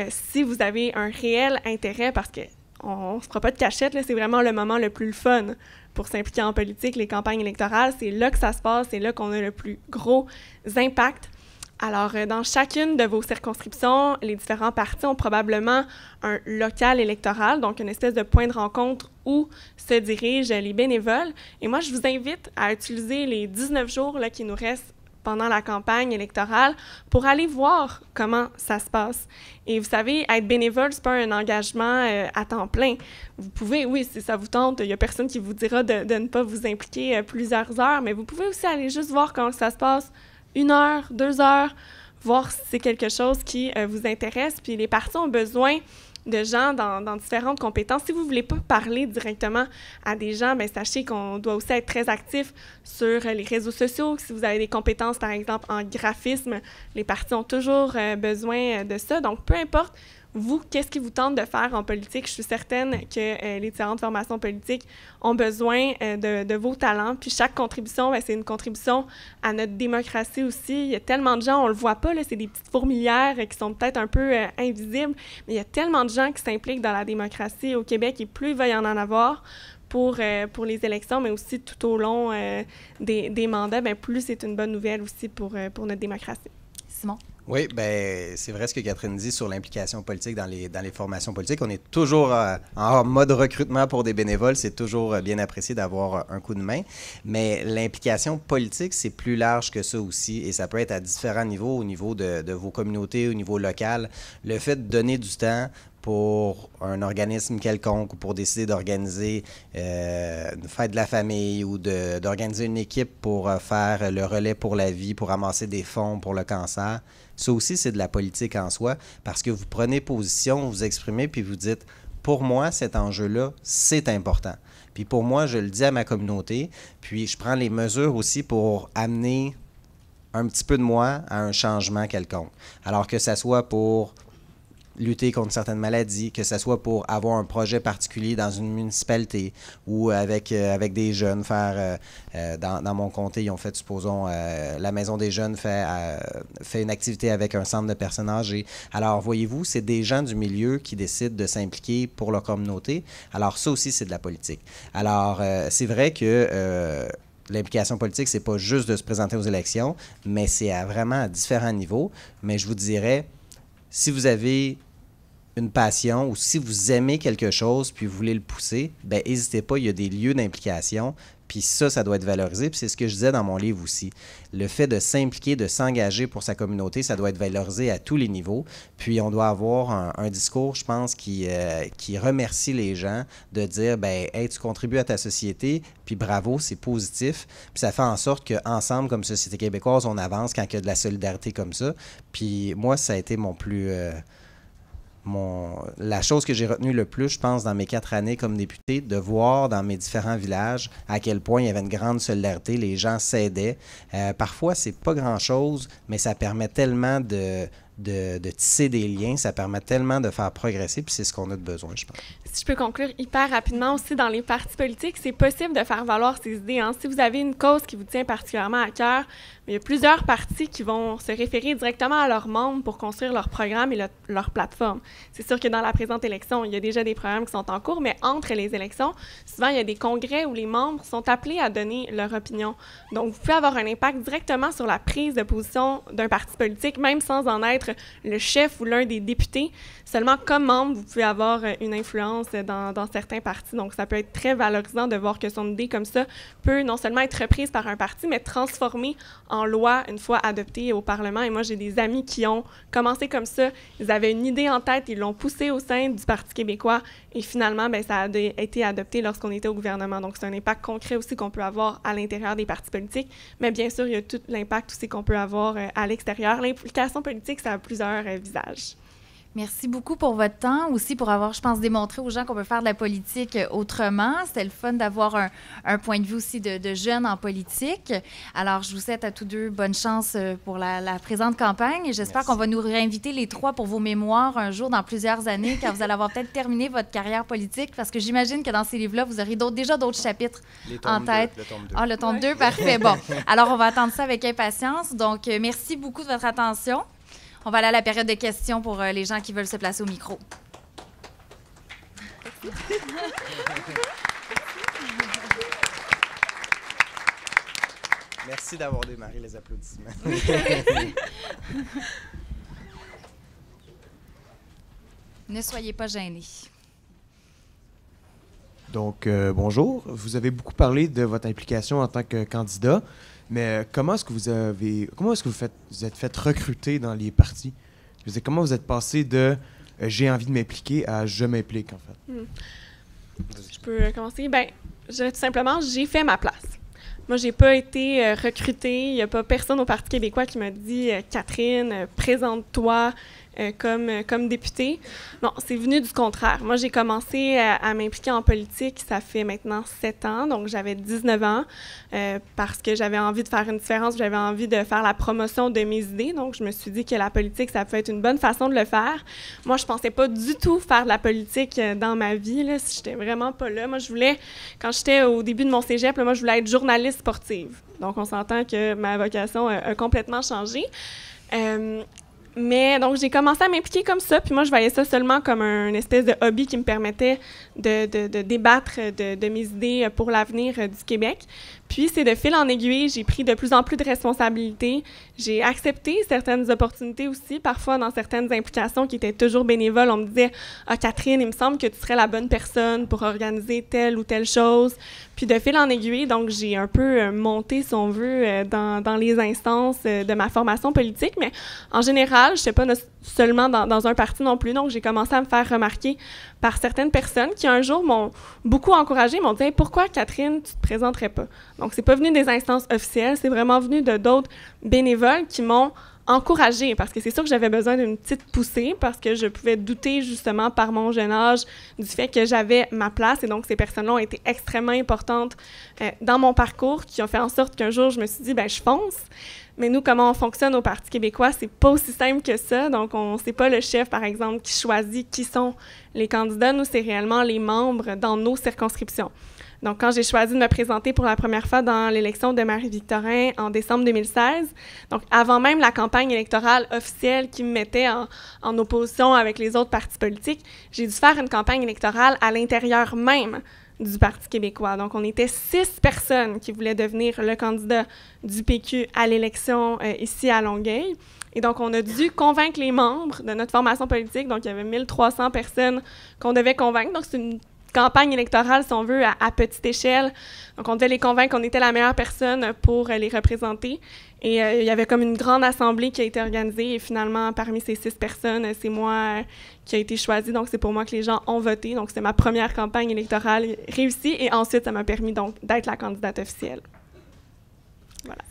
si vous avez un réel intérêt parce que on ne se fera pas de cachette, c'est vraiment le moment le plus fun pour s'impliquer en politique, les campagnes électorales. C'est là que ça se passe, c'est là qu'on a le plus gros impact. Alors, euh, dans chacune de vos circonscriptions, les différents partis ont probablement un local électoral, donc une espèce de point de rencontre où se dirigent les bénévoles. Et moi, je vous invite à utiliser les 19 jours là, qui nous restent pendant la campagne électorale pour aller voir comment ça se passe. Et vous savez, être bénévole, n'est pas un engagement euh, à temps plein. Vous pouvez, oui, si ça vous tente, il n'y a personne qui vous dira de, ne pas vous impliquer euh, plusieurs heures, mais vous pouvez aussi aller juste voir comment ça se passe une heure, deux heures, voir si c'est quelque chose qui euh, vous intéresse. Puis les partis ont besoin de gens dans, différentes compétences. Si vous ne voulez pas parler directement à des gens, ben, sachez qu'on doit aussi être très actif sur euh, les réseaux sociaux. Si vous avez des compétences, par exemple, en graphisme, les parties ont toujours euh, besoin euh, de ça. Donc, peu importe vous, qu'est-ce qui vous tente de faire en politique? Je suis certaine que euh, les différentes formations politiques ont besoin euh, de, vos talents. Puis chaque contribution, ben, c'est une contribution à notre démocratie aussi. Il y a tellement de gens, on le voit pas, c'est des petites fourmilières euh, qui sont peut-être un peu invisibles, mais il y a tellement de gens qui s'impliquent dans la démocratie au Québec et plus il va y en avoir, pour, pour les élections, mais aussi tout au long des, mandats, bien, plus c'est une bonne nouvelle aussi pour, pour notre démocratie. Simon? Oui, ben, c'est vrai ce que Catherine dit sur l'implication politique dans les, dans les formations politiques. On est toujours euh, en mode recrutement pour des bénévoles. C'est toujours euh, bien apprécié d'avoir euh, un coup de main. Mais l'implication politique, c'est plus large que ça aussi. Et ça peut être à différents niveaux, au niveau de, vos communautés, au niveau local. Le fait de donner du temps pour un organisme quelconque ou pour décider d'organiser une fête de la famille ou d'organiser une équipe pour faire le relais pour la vie, pour amasser des fonds pour le cancer, ça aussi, c'est de la politique en soi, parce que vous prenez position, vous exprimez, puis vous dites, pour moi, cet enjeu-là, c'est important. Puis pour moi, je le dis à ma communauté, puis je prends les mesures aussi pour amener un petit peu de moi à un changement quelconque. Alors que ça soit pour lutter contre certaines maladies, que ce soit pour avoir un projet particulier dans une municipalité ou avec, euh, avec des jeunes, faire euh, euh, dans, dans, mon comté, ils ont fait, supposons, la maison des jeunes fait, fait une activité avec un centre de personnes âgées. Alors, voyez-vous, c'est des gens du milieu qui décident de s'impliquer pour leur communauté. Alors, ça aussi, c'est de la politique. Alors, c'est vrai que l'implication politique, c'est pas juste de se présenter aux élections, mais c'est à vraiment à différents niveaux. Mais je vous dirais, si vous avez une passion ou si vous aimez quelque chose puis vous voulez le pousser, ben n'hésitez pas, il y a des lieux d'implication. Puis ça, ça doit être valorisé. Puis c'est ce que je disais dans mon livre aussi. Le fait de s'impliquer, de s'engager pour sa communauté, ça doit être valorisé à tous les niveaux. Puis on doit avoir un, discours, je pense, qui, euh, qui remercie les gens de dire, ben, hey, tu contribues à ta société, puis bravo, c'est positif. Puis ça fait en sorte qu'ensemble, comme société québécoise, on avance quand il y a de la solidarité comme ça. Puis moi, ça a été mon plus... Euh, mon, la chose que j'ai retenue le plus, je pense, dans mes quatre années comme député, de voir dans mes différents villages à quel point il y avait une grande solidarité, les gens s'aidaient. Euh, parfois, c'est pas grand-chose, mais ça permet tellement de, de, de, tisser des liens, ça permet tellement de faire progresser, puis c'est ce qu'on a de besoin, je pense si je peux conclure hyper rapidement aussi, dans les partis politiques, c'est possible de faire valoir ses idées. Hein. Si vous avez une cause qui vous tient particulièrement à cœur, il y a plusieurs partis qui vont se référer directement à leurs membres pour construire leur programme et leur plateforme. C'est sûr que dans la présente élection, il y a déjà des programmes qui sont en cours, mais entre les élections, souvent, il y a des congrès où les membres sont appelés à donner leur opinion. Donc, vous pouvez avoir un impact directement sur la prise de position d'un parti politique, même sans en être le chef ou l'un des députés. Seulement, comme membre, vous pouvez avoir euh, une influence euh, dans, certains partis. Donc, ça peut être très valorisant de voir que son idée comme ça peut non seulement être reprise par un parti, mais transformée en loi une fois adoptée au Parlement. Et moi, j'ai des amis qui ont commencé comme ça. Ils avaient une idée en tête, ils l'ont poussée au sein du Parti québécois et finalement, ben, ça a été adopté lorsqu'on était au gouvernement. Donc, c'est un impact concret aussi qu'on peut avoir à l'intérieur des partis politiques. Mais bien sûr, il y a tout l'impact aussi qu'on peut avoir euh, à l'extérieur. L'implication politique, ça a plusieurs euh, visages. Merci beaucoup pour votre temps, aussi pour avoir, je pense, démontré aux gens qu'on peut faire de la politique euh, autrement. C'était le fun d'avoir un, point de vue aussi de, jeunes en politique. Alors, je vous souhaite à tous deux bonne chance euh, pour la, présente campagne j'espère qu'on va nous réinviter les trois pour vos mémoires un jour dans plusieurs années, car vous allez avoir peut-être terminé votre carrière politique, parce que j'imagine que dans ces livres-là, vous aurez déjà d'autres chapitres en tête. le tome 2. Ah, le tome 2, parfait. Bon, alors on va attendre ça avec impatience. Donc, euh, merci beaucoup de votre attention. On va aller à la période de questions pour euh, les gens qui veulent se placer au micro. Merci d'avoir démarré les applaudissements. ne soyez pas gênés. Donc, euh, bonjour. Vous avez beaucoup parlé de votre implication en tant que candidat. Mais euh, comment est-ce que vous avez. Comment est-ce que vous, faites, vous êtes fait recruter dans les partis? comment vous êtes passé de euh, j'ai envie de m'impliquer à je m'implique, en fait? Hmm. Je peux commencer. Ben, tout simplement, j'ai fait ma place. Moi, j'ai pas été euh, recrutée. Il n'y a pas personne au Parti québécois qui m'a dit Catherine, présente-toi, euh, comme, euh, comme députée. Non, c'est venu du contraire. Moi, j'ai commencé euh, à, m'impliquer en politique, ça fait maintenant 7 ans, donc j'avais 19 ans, parce que j'avais envie de faire une différence, j'avais envie de faire la promotion de mes idées, donc je me suis dit que la politique, ça peut être une bonne façon de le faire. Moi, je pensais pas du tout faire de la politique dans ma vie, là, si j'étais vraiment pas là. Moi, je voulais, quand j'étais au début de mon cégep, moi, je voulais être journaliste sportive. Donc, on s'entend que ma vocation a, complètement changé. Mais donc, j'ai commencé à m'impliquer comme ça, puis moi, je voyais ça seulement comme une espèce de hobby qui me permettait de, débattre de, mes idées pour l'avenir euh, du Québec. Puis c'est de fil en aiguille, j'ai pris de plus en plus de responsabilités. J'ai accepté certaines opportunités aussi, parfois dans certaines implications qui étaient toujours bénévoles. On me disait Ah, Catherine, il me semble que tu serais la bonne personne pour organiser telle ou telle chose. Puis de fil en aiguille, donc j'ai un peu euh, monté, si on euh, dans, les instances euh, de ma formation politique. Mais en général, je sais pas seulement dans, un parti non plus. Donc, j'ai commencé à me faire remarquer par certaines personnes qui, un jour, m'ont beaucoup encouragé m'ont dit Pourquoi, Catherine, tu te présenterais pas Donc, c'est pas venu des instances officielles, c'est vraiment venu de d'autres bénévoles qui m'ont encouragé parce que c'est sûr que j'avais besoin d'une petite poussée parce que je pouvais douter justement par mon jeune âge du fait que j'avais ma place et donc ces personnes-là ont été extrêmement importantes euh, dans mon parcours qui ont fait en sorte qu'un jour je me suis dit ben je fonce mais nous, comment on fonctionne au Parti québécois, c'est pas aussi simple que ça. Donc, on c'est pas le chef, par exemple, qui choisit qui sont les candidats. Nous, c'est réellement les membres dans nos circonscriptions. Donc, quand j'ai choisi de me présenter pour la première fois dans l'élection de Marie-Victorin en décembre 2016, donc avant même la campagne électorale officielle qui me mettait en opposition avec les autres partis politiques, j'ai dû faire une campagne électorale à l'intérieur même du Parti québécois. Donc, on était six personnes qui voulaient devenir le candidat du PQ à l'élection euh, ici à Longueuil. Et donc, on a dû convaincre les membres de notre formation politique. Donc, il y avait 1300 personnes qu'on devait convaincre. Donc, c'est une campagne électorale, si on veut, à, petite échelle. Donc, on devait les convaincre qu'on était la meilleure personne pour euh, les représenter. Et euh, il y avait comme une grande assemblée qui a été organisée. Et finalement, parmi ces six personnes, euh, c'est moi qui a été choisie. Donc, c'est pour moi que les gens ont voté. Donc, c'est ma première campagne électorale réussie. Et ensuite, ça m'a permis donc d'être la candidate officielle. Voilà.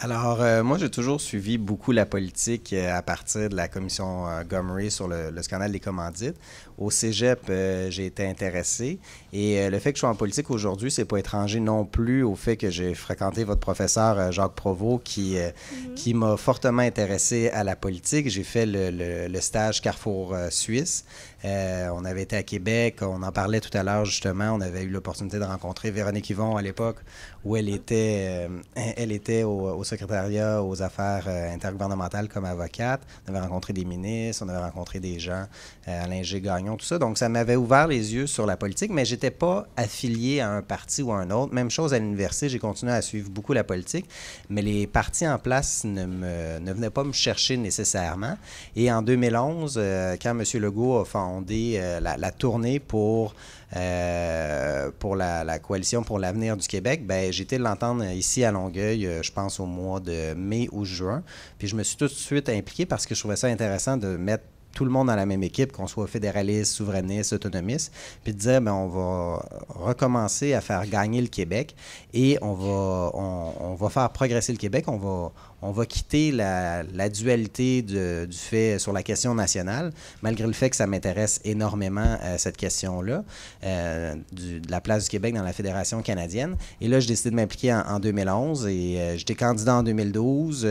Alors, moi, j'ai toujours suivi beaucoup la politique à partir de la commission Gomery sur le, le, scandale des commandites au cégep, euh, j'ai été intéressé. Et euh, le fait que je sois en politique aujourd'hui, c'est pas étranger non plus au fait que j'ai fréquenté votre professeur euh, Jacques Provost, qui, mhm. qui m'a fortement intéressé à la politique. J'ai fait le, le, stage Carrefour Suisse. on avait été à Québec, on en parlait tout à l'heure justement. On avait eu l'opportunité de rencontrer Véronique Yvon à l'époque où elle mhm. était, elle était au, au, secrétariat aux affaires intergouvernementales comme avocate. On avait rencontré des ministres, on avait rencontré des gens. Alain G. Gagnon tout ça. Donc, ça m'avait ouvert les yeux sur la politique, mais j'étais pas affilié à un parti ou à un autre. Même chose à l'université, j'ai continué à suivre beaucoup la politique, mais les partis en place ne, me, ne venaient pas me chercher nécessairement. Et en 2011, euh, quand M. Legault a fondé euh, la, tournée pour, euh, pour la, coalition pour l'avenir du Québec, ben, j'étais été l'entendre ici à Longueuil, je pense au mois de mai ou juin. Puis je me suis tout de suite impliqué parce que je trouvais ça intéressant de mettre tout le monde dans la même équipe, qu'on soit fédéraliste, souverainiste, autonomiste, puis de dire, ben, on va recommencer à faire gagner le Québec et on va, on va faire progresser le Québec, on va, on va quitter la, dualité du fait sur la question nationale, malgré le fait que ça m'intéresse énormément euh, cette question-là, euh, de la place du Québec dans la Fédération canadienne. Et là, je décidé de m'impliquer en, 2011 et euh, j'étais candidat en 2012,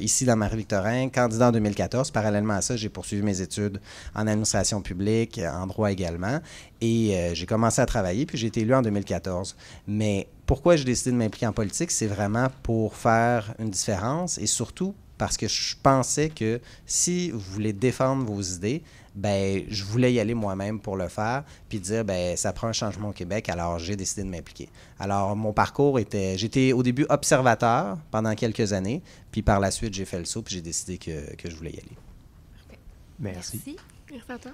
ici dans Marie-Victorin, candidat en 2014. Parallèlement à ça, j'ai poursuivi mes études en administration publique, en droit également. Et euh, j'ai commencé à travailler, puis j'ai été élu en 2014. Mais pourquoi j'ai décidé de m'impliquer en politique, c'est vraiment pour faire une différence et surtout parce que je pensais que si vous voulez défendre vos idées, ben je voulais y aller moi-même pour le faire, puis dire ben ça prend un changement au Québec, alors j'ai décidé de m'impliquer. Alors mon parcours était, j'étais au début observateur pendant quelques années, puis par la suite j'ai fait le saut, puis j'ai décidé que, que, je voulais y aller. Merci. Merci,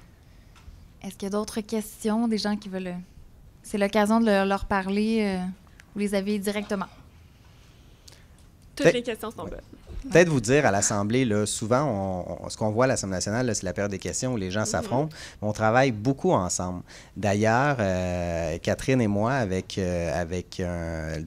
est-ce qu'il y a d'autres questions des gens qui veulent. C'est l'occasion de leur, parler euh, ou les avez directement? Toutes les questions sont bonnes. Peut-être vous dire à l'Assemblée, souvent, ce qu'on voit à l'Assemblée nationale, c'est la période des questions où les gens mhm. s'affrontent. On travaille beaucoup ensemble. D'ailleurs, euh, Catherine et moi, avec, le euh, avec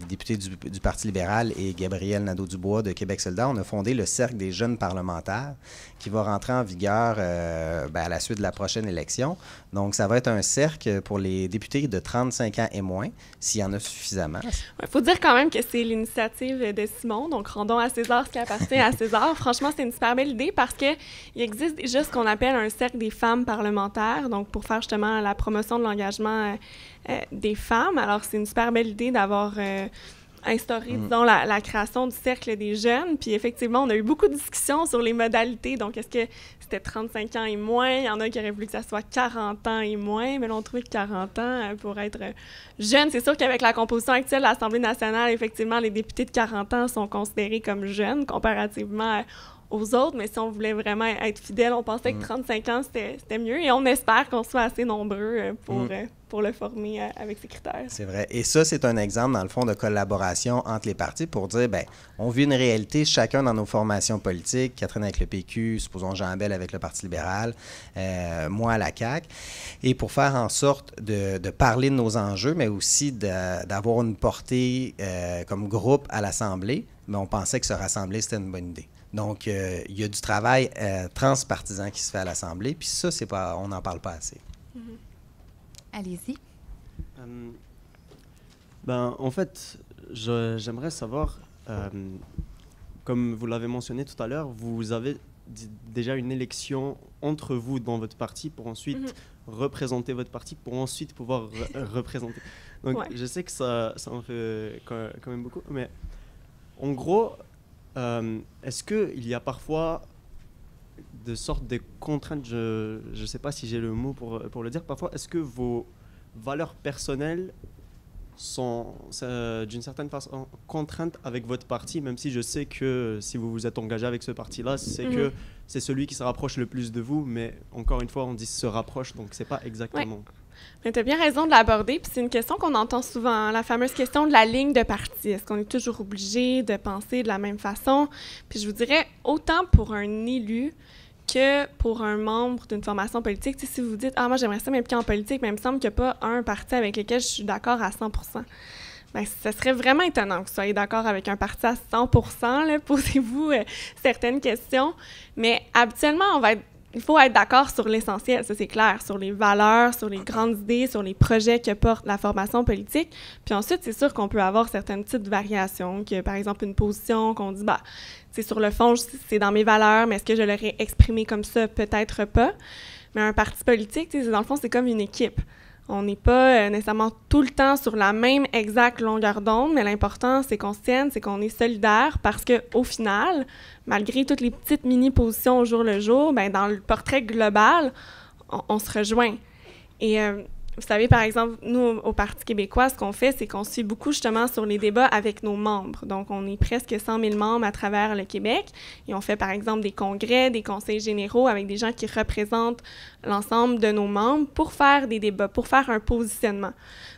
député du, du, Parti libéral et Gabriel Nadeau-Dubois de Québec Soldat, on a fondé le Cercle des jeunes parlementaires qui va rentrer en vigueur euh, ben, à la suite de la prochaine élection. Donc, ça va être un cercle pour les députés de 35 ans et moins, s'il y en a suffisamment. Il faut dire quand même que c'est l'initiative de Simon, donc rendons à César ce qui appartient à César. Franchement, c'est une super belle idée parce qu'il existe déjà ce qu'on appelle un cercle des femmes parlementaires, donc pour faire justement la promotion de l'engagement euh, euh, des femmes. Alors, c'est une super belle idée d'avoir instauré, mm. la, création du cercle des jeunes. Puis effectivement, on a eu beaucoup de discussions sur les modalités. Donc, est-ce que c'était 35 ans et moins? Il y en a qui auraient voulu que ça soit 40 ans et moins, mais l'on trouvait que 40 ans euh, pour être euh, jeune, c'est sûr qu'avec la composition actuelle de l'Assemblée nationale, effectivement, les députés de 40 ans sont considérés comme jeunes comparativement aux autres, mais si on voulait vraiment être fidèle, on pensait que 35 mm. ans, c'était mieux et on espère qu'on soit assez nombreux euh, pour, mm. euh, pour le former euh, avec ces critères. C'est vrai. Et ça, c'est un exemple, dans le fond, de collaboration entre les partis pour dire, ben on vit une réalité chacun dans nos formations politiques, Catherine avec le PQ, supposons Jean belle avec le Parti libéral, moi à la CAQ, et pour faire en sorte de, de parler de nos enjeux, mais aussi d'avoir une portée comme groupe à l'Assemblée, mais ben, on pensait que se rassembler, c'était une bonne idée. Donc, euh, il y a du travail euh, transpartisan qui se fait à l'Assemblée, puis ça, c'est pas, on n'en parle pas assez. Mm-hmm. Allez-y. Euh, ben, en fait, j'aimerais savoir, comme vous l'avez mentionné tout à l'heure, vous avez déjà une élection entre vous dans votre parti pour ensuite mm-hmm. représenter votre parti, pour ensuite pouvoir représenter. Donc, je sais que ça, ça en fait quand même beaucoup, mais en gros, euh, est-ce qu'il y a parfois de sorte des contraintes, je ne sais pas si j'ai le mot pour, pour le dire, parfois, est-ce que vos valeurs personnelles sont euh, d'une certaine façon contraintes avec votre parti, même si je sais que si vous vous êtes engagé avec ce parti-là, c'est mhm. que c'est celui qui se rapproche le plus de vous, mais encore une fois, on dit se rapproche, donc c'est pas exactement. Tu as bien raison de l'aborder. Puis c'est une question qu'on entend souvent, hein, la fameuse question de la ligne de parti. Est-ce qu'on est toujours obligé de penser de la même façon? Puis je vous dirais, autant pour un élu que pour un membre d'une formation politique, si vous dites Ah, moi j'aimerais ça m'impliquer en politique, mais il me semble qu'il n'y a pas un parti avec lequel je suis d'accord à 100 Ben ça serait vraiment étonnant que vous soyez d'accord avec un parti à 100 Posez-vous euh, certaines questions. Mais habituellement, on va être il faut être d'accord sur l'essentiel, ça c'est clair, sur les valeurs, sur les grandes idées, sur les projets que porte la formation politique. Puis ensuite, c'est sûr qu'on peut avoir certaines petites variations, que par exemple une position qu'on dit, bah, c'est sur le fond, c'est dans mes valeurs, mais est-ce que je l'aurais exprimé comme ça? Peut-être pas. Mais un parti politique, dans le fond, c'est comme une équipe. On n'est pas euh, nécessairement tout le temps sur la même exacte longueur d'onde, mais l'important, c'est qu'on se tienne, c'est qu'on est solidaire parce que au final, malgré toutes les petites mini-positions au jour le jour, ben, dans le portrait global, on, se rejoint. Et euh, vous savez, par exemple, nous, au Parti québécois, ce qu'on fait, c'est qu'on suit beaucoup justement sur les débats avec nos membres. Donc, on est presque 100 000 membres à travers le Québec et on fait, par exemple, des congrès, des conseils généraux avec des gens qui représentent l'ensemble de nos membres pour faire des débats, pour faire un positionnement.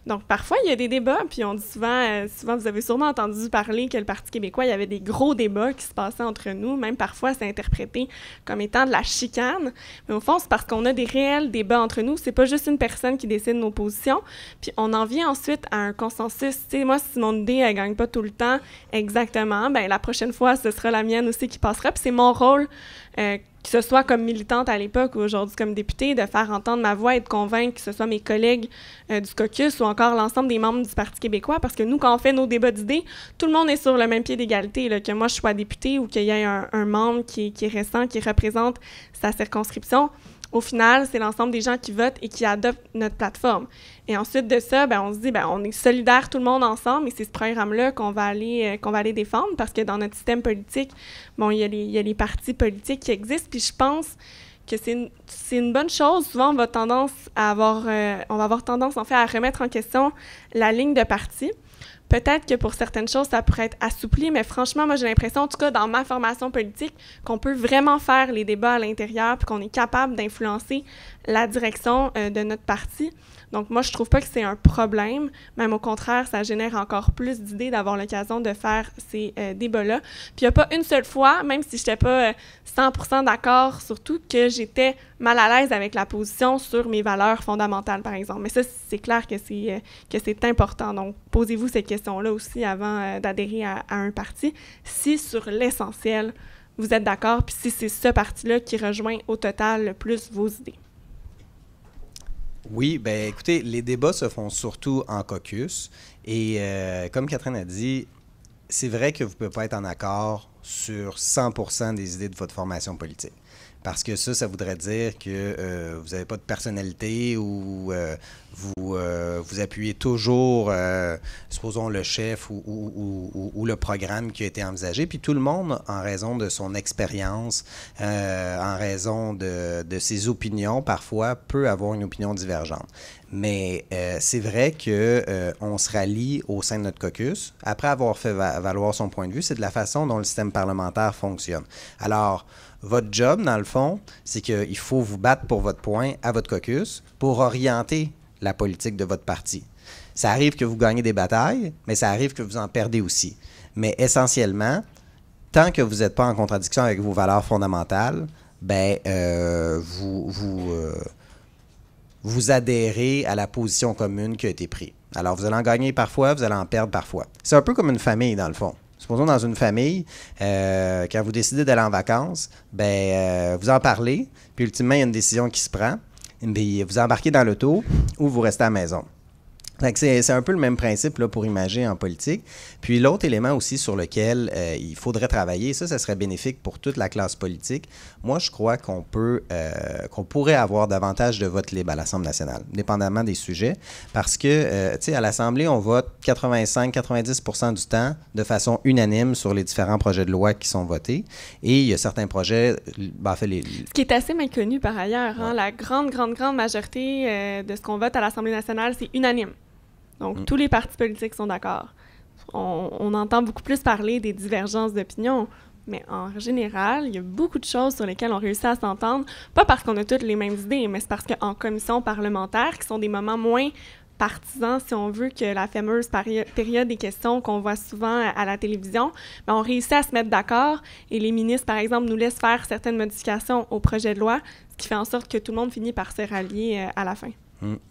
Donc, parfois, il y a des débats, puis on dit souvent, euh, souvent, vous avez sûrement entendu parler que le Parti québécois, il y avait des gros débats qui se passaient entre nous, même parfois, c'est interprété comme étant de la chicane. Mais au fond, c'est parce qu'on a des réels débats entre nous. C'est pas juste une personne qui décide de nos positions. Puis on en vient ensuite à un consensus. Tu sais, moi, si mon idée, elle gagne pas tout le temps exactement, ben la prochaine fois, ce sera la mienne aussi qui passera. Puis c'est mon rôle, euh, que ce soit comme militante à l'époque ou aujourd'hui comme députée, de faire entendre ma voix et de convaincre que ce soit mes collègues euh, du caucus ou encore l'ensemble des membres du Parti québécois. Parce que nous, quand on fait nos débats d'idées, tout le monde est sur le même pied d'égalité. que moi, je sois députée ou qu'il y ait un, membre qui est récent, qui représente sa circonscription au final, c'est l'ensemble des gens qui votent et qui adoptent notre plateforme. Et ensuite de ça, ben, on se dit, ben, on est solidaire tout le monde ensemble et c'est ce programme-là qu'on va, aller, euh, qu'on va aller défendre parce que dans notre système politique, bon, il y, a les, partis politiques qui existent. Puis je pense que c'est une, bonne chose. Souvent, on va, tendance à avoir, euh, on va avoir tendance, en fait, à remettre en question la ligne de parti. Peut-être que pour certaines choses, ça pourrait être assoupli, mais franchement, moi, j'ai l'impression, en tout cas, dans ma formation politique, qu'on peut vraiment faire les débats à l'intérieur, puis qu'on est capable d'influencer la direction euh, de notre parti. Donc, moi, je trouve pas que c'est un problème. Même au contraire, ça génère encore plus d'idées d'avoir l'occasion de faire ces euh, débats-là. Puis, il n'y a pas une seule fois, même si je n'étais pas 100 euh, d'accord, surtout que j'étais mal à l'aise avec la position sur mes valeurs fondamentales, par exemple. Mais ça, c'est clair que c'est, euh, que c'est important. Donc, posez-vous ces questions là aussi avant d'adhérer à, à un parti. Si sur l'essentiel, vous êtes d'accord, puis si c'est ce parti-là qui rejoint au total le plus vos idées. Oui, ben écoutez, les débats se font surtout en caucus. Et euh, comme Catherine a dit, c'est vrai que vous ne pouvez pas être en accord sur 100 des idées de votre formation politique parce que ça, ça voudrait dire que euh, vous n'avez pas de personnalité ou euh, vous, euh, vous appuyez toujours, supposons, le chef ou, le programme qui a été envisagé. Puis tout le monde, en raison de son expérience, en raison de, ses opinions, parfois peut avoir une opinion divergente. Mais c'est vrai que on se rallie au sein de notre caucus après avoir fait valoir son point de vue. C'est de la façon dont le système parlementaire fonctionne. Alors, votre job, dans le fond, c'est qu'il faut vous battre pour votre point à votre caucus pour orienter la politique de votre parti. Ça arrive que vous gagnez des batailles, mais ça arrive que vous en perdez aussi. Mais essentiellement, tant que vous n'êtes pas en contradiction avec vos valeurs fondamentales, ben, euh, vous, vous, euh, vous adhérez à la position commune qui a été prise. Alors, vous allez en gagner parfois, vous allez en perdre parfois. C'est un peu comme une famille, dans le fond supposons dans une famille, euh, quand vous décidez d'aller en vacances, ben, euh, vous en parlez, puis ultimement, il y a une décision qui se prend, vous embarquez dans l'auto ou vous restez à la maison. C'est un peu le même principe pour imaginer en politique. Puis l'autre élément aussi sur lequel euh, il faudrait travailler, ça, ça serait bénéfique pour toute la classe politique. Moi, je crois qu'on peut, euh, qu'on pourrait avoir davantage de votes libres à l'Assemblée nationale, dépendamment des sujets, parce que, euh, tu sais, à l'Assemblée, on vote 85-90 du temps de façon unanime sur les différents projets de loi qui sont votés. Et il y a certains projets, ben, fait, les... Ce qui est assez mal connu par ailleurs, hein, la grande, grande, grande majorité de ce qu'on vote à l'Assemblée nationale, c'est unanime. Donc, mm. tous les partis politiques sont d'accord. On, entend beaucoup plus parler des divergences d'opinion, mais en général, il y a beaucoup de choses sur lesquelles on réussit à s'entendre, pas parce qu'on a toutes les mêmes idées, mais c'est parce qu'en commission parlementaire, qui sont des moments moins partisans, si on veut, que la fameuse période des questions qu'on voit souvent à, la télévision, ben, on réussit à se mettre d'accord et les ministres, par exemple, nous laissent faire certaines modifications au projet de loi, ce qui fait en sorte que tout le monde finit par se rallier euh, à la fin.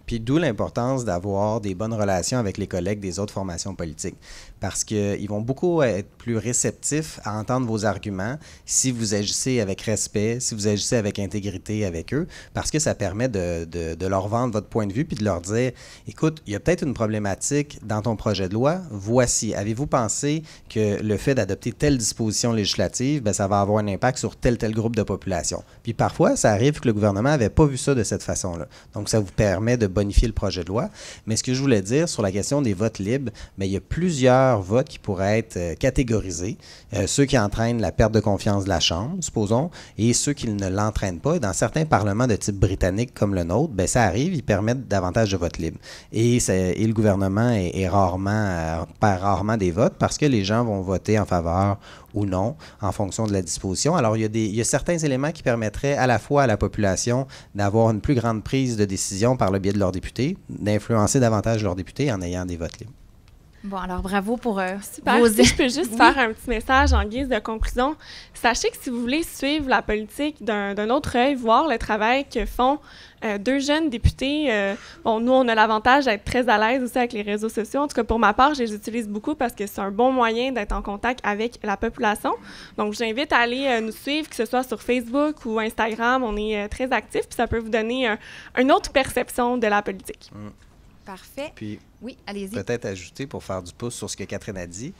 Puis d'où l'importance d'avoir des bonnes relations avec les collègues des autres formations politiques parce qu'ils vont beaucoup être plus réceptifs à entendre vos arguments si vous agissez avec respect, si vous agissez avec intégrité avec eux, parce que ça permet de, leur vendre votre point de vue puis de leur dire écoute, il y a peut-être une problématique dans ton projet de loi, voici. Avez-vous pensé que le fait d'adopter telle disposition législative, ben, ça va avoir un impact sur tel tel groupe de population? Puis parfois, ça arrive que le gouvernement n'avait pas vu ça de cette façon-là. Donc, ça vous permet de bonifier le projet de loi. Mais ce que je voulais dire sur la question des votes libres, ben, il y a plusieurs qui pourraient être euh, catégorisés. Euh, ceux qui entraînent la perte de confiance de la Chambre, supposons, et ceux qui ne l'entraînent pas. dans certains parlements de type britannique comme le nôtre, ben, ça arrive, ils permettent davantage de votes libres. Et, le gouvernement est, rarement, euh, perd rarement des votes parce que les gens vont voter en faveur ou non en fonction de la disposition. Alors, il y a certains éléments qui permettraient à la fois à la population d'avoir une plus grande prise de décision par le biais de leurs députés, d'influencer davantage leurs députés en ayant des votes libres. Bon, alors bravo pour euh, Super. Si je peux juste faire un petit message en guise de conclusion, sachez que si vous voulez suivre la politique d'un autre œil, voir le travail que font euh, deux jeunes députés, euh, bon, nous, on a l'avantage d'être très à l'aise aussi avec les réseaux sociaux. En tout cas, pour ma part, je les utilise beaucoup parce que c'est un bon moyen d'être en contact avec la population. Donc, j'invite à aller euh, nous suivre, que ce soit sur Facebook ou Instagram. On est très actifs, puis ça peut vous donner une autre perception de la politique. Hum. Parfait. oui, allez-y. Peut-être ajouter pour faire du pouce sur ce que Catherine a dit.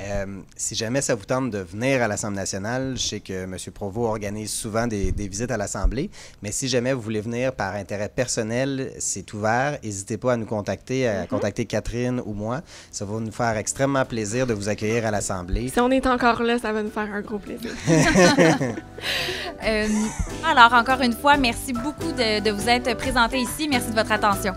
Euh, si jamais ça vous tente de venir à l'Assemblée nationale, je sais que M. Provost organise souvent des, visites à l'Assemblée, mais si jamais vous voulez venir par intérêt personnel, c'est ouvert. N'hésitez pas à nous contacter, à mhm. contacter Catherine ou moi. Ça va nous faire extrêmement plaisir de vous accueillir à l'Assemblée. Si on est encore là, ça va nous faire un gros plaisir. Euh, alors, encore une fois, merci beaucoup de, de vous être présenté ici. Merci de votre attention.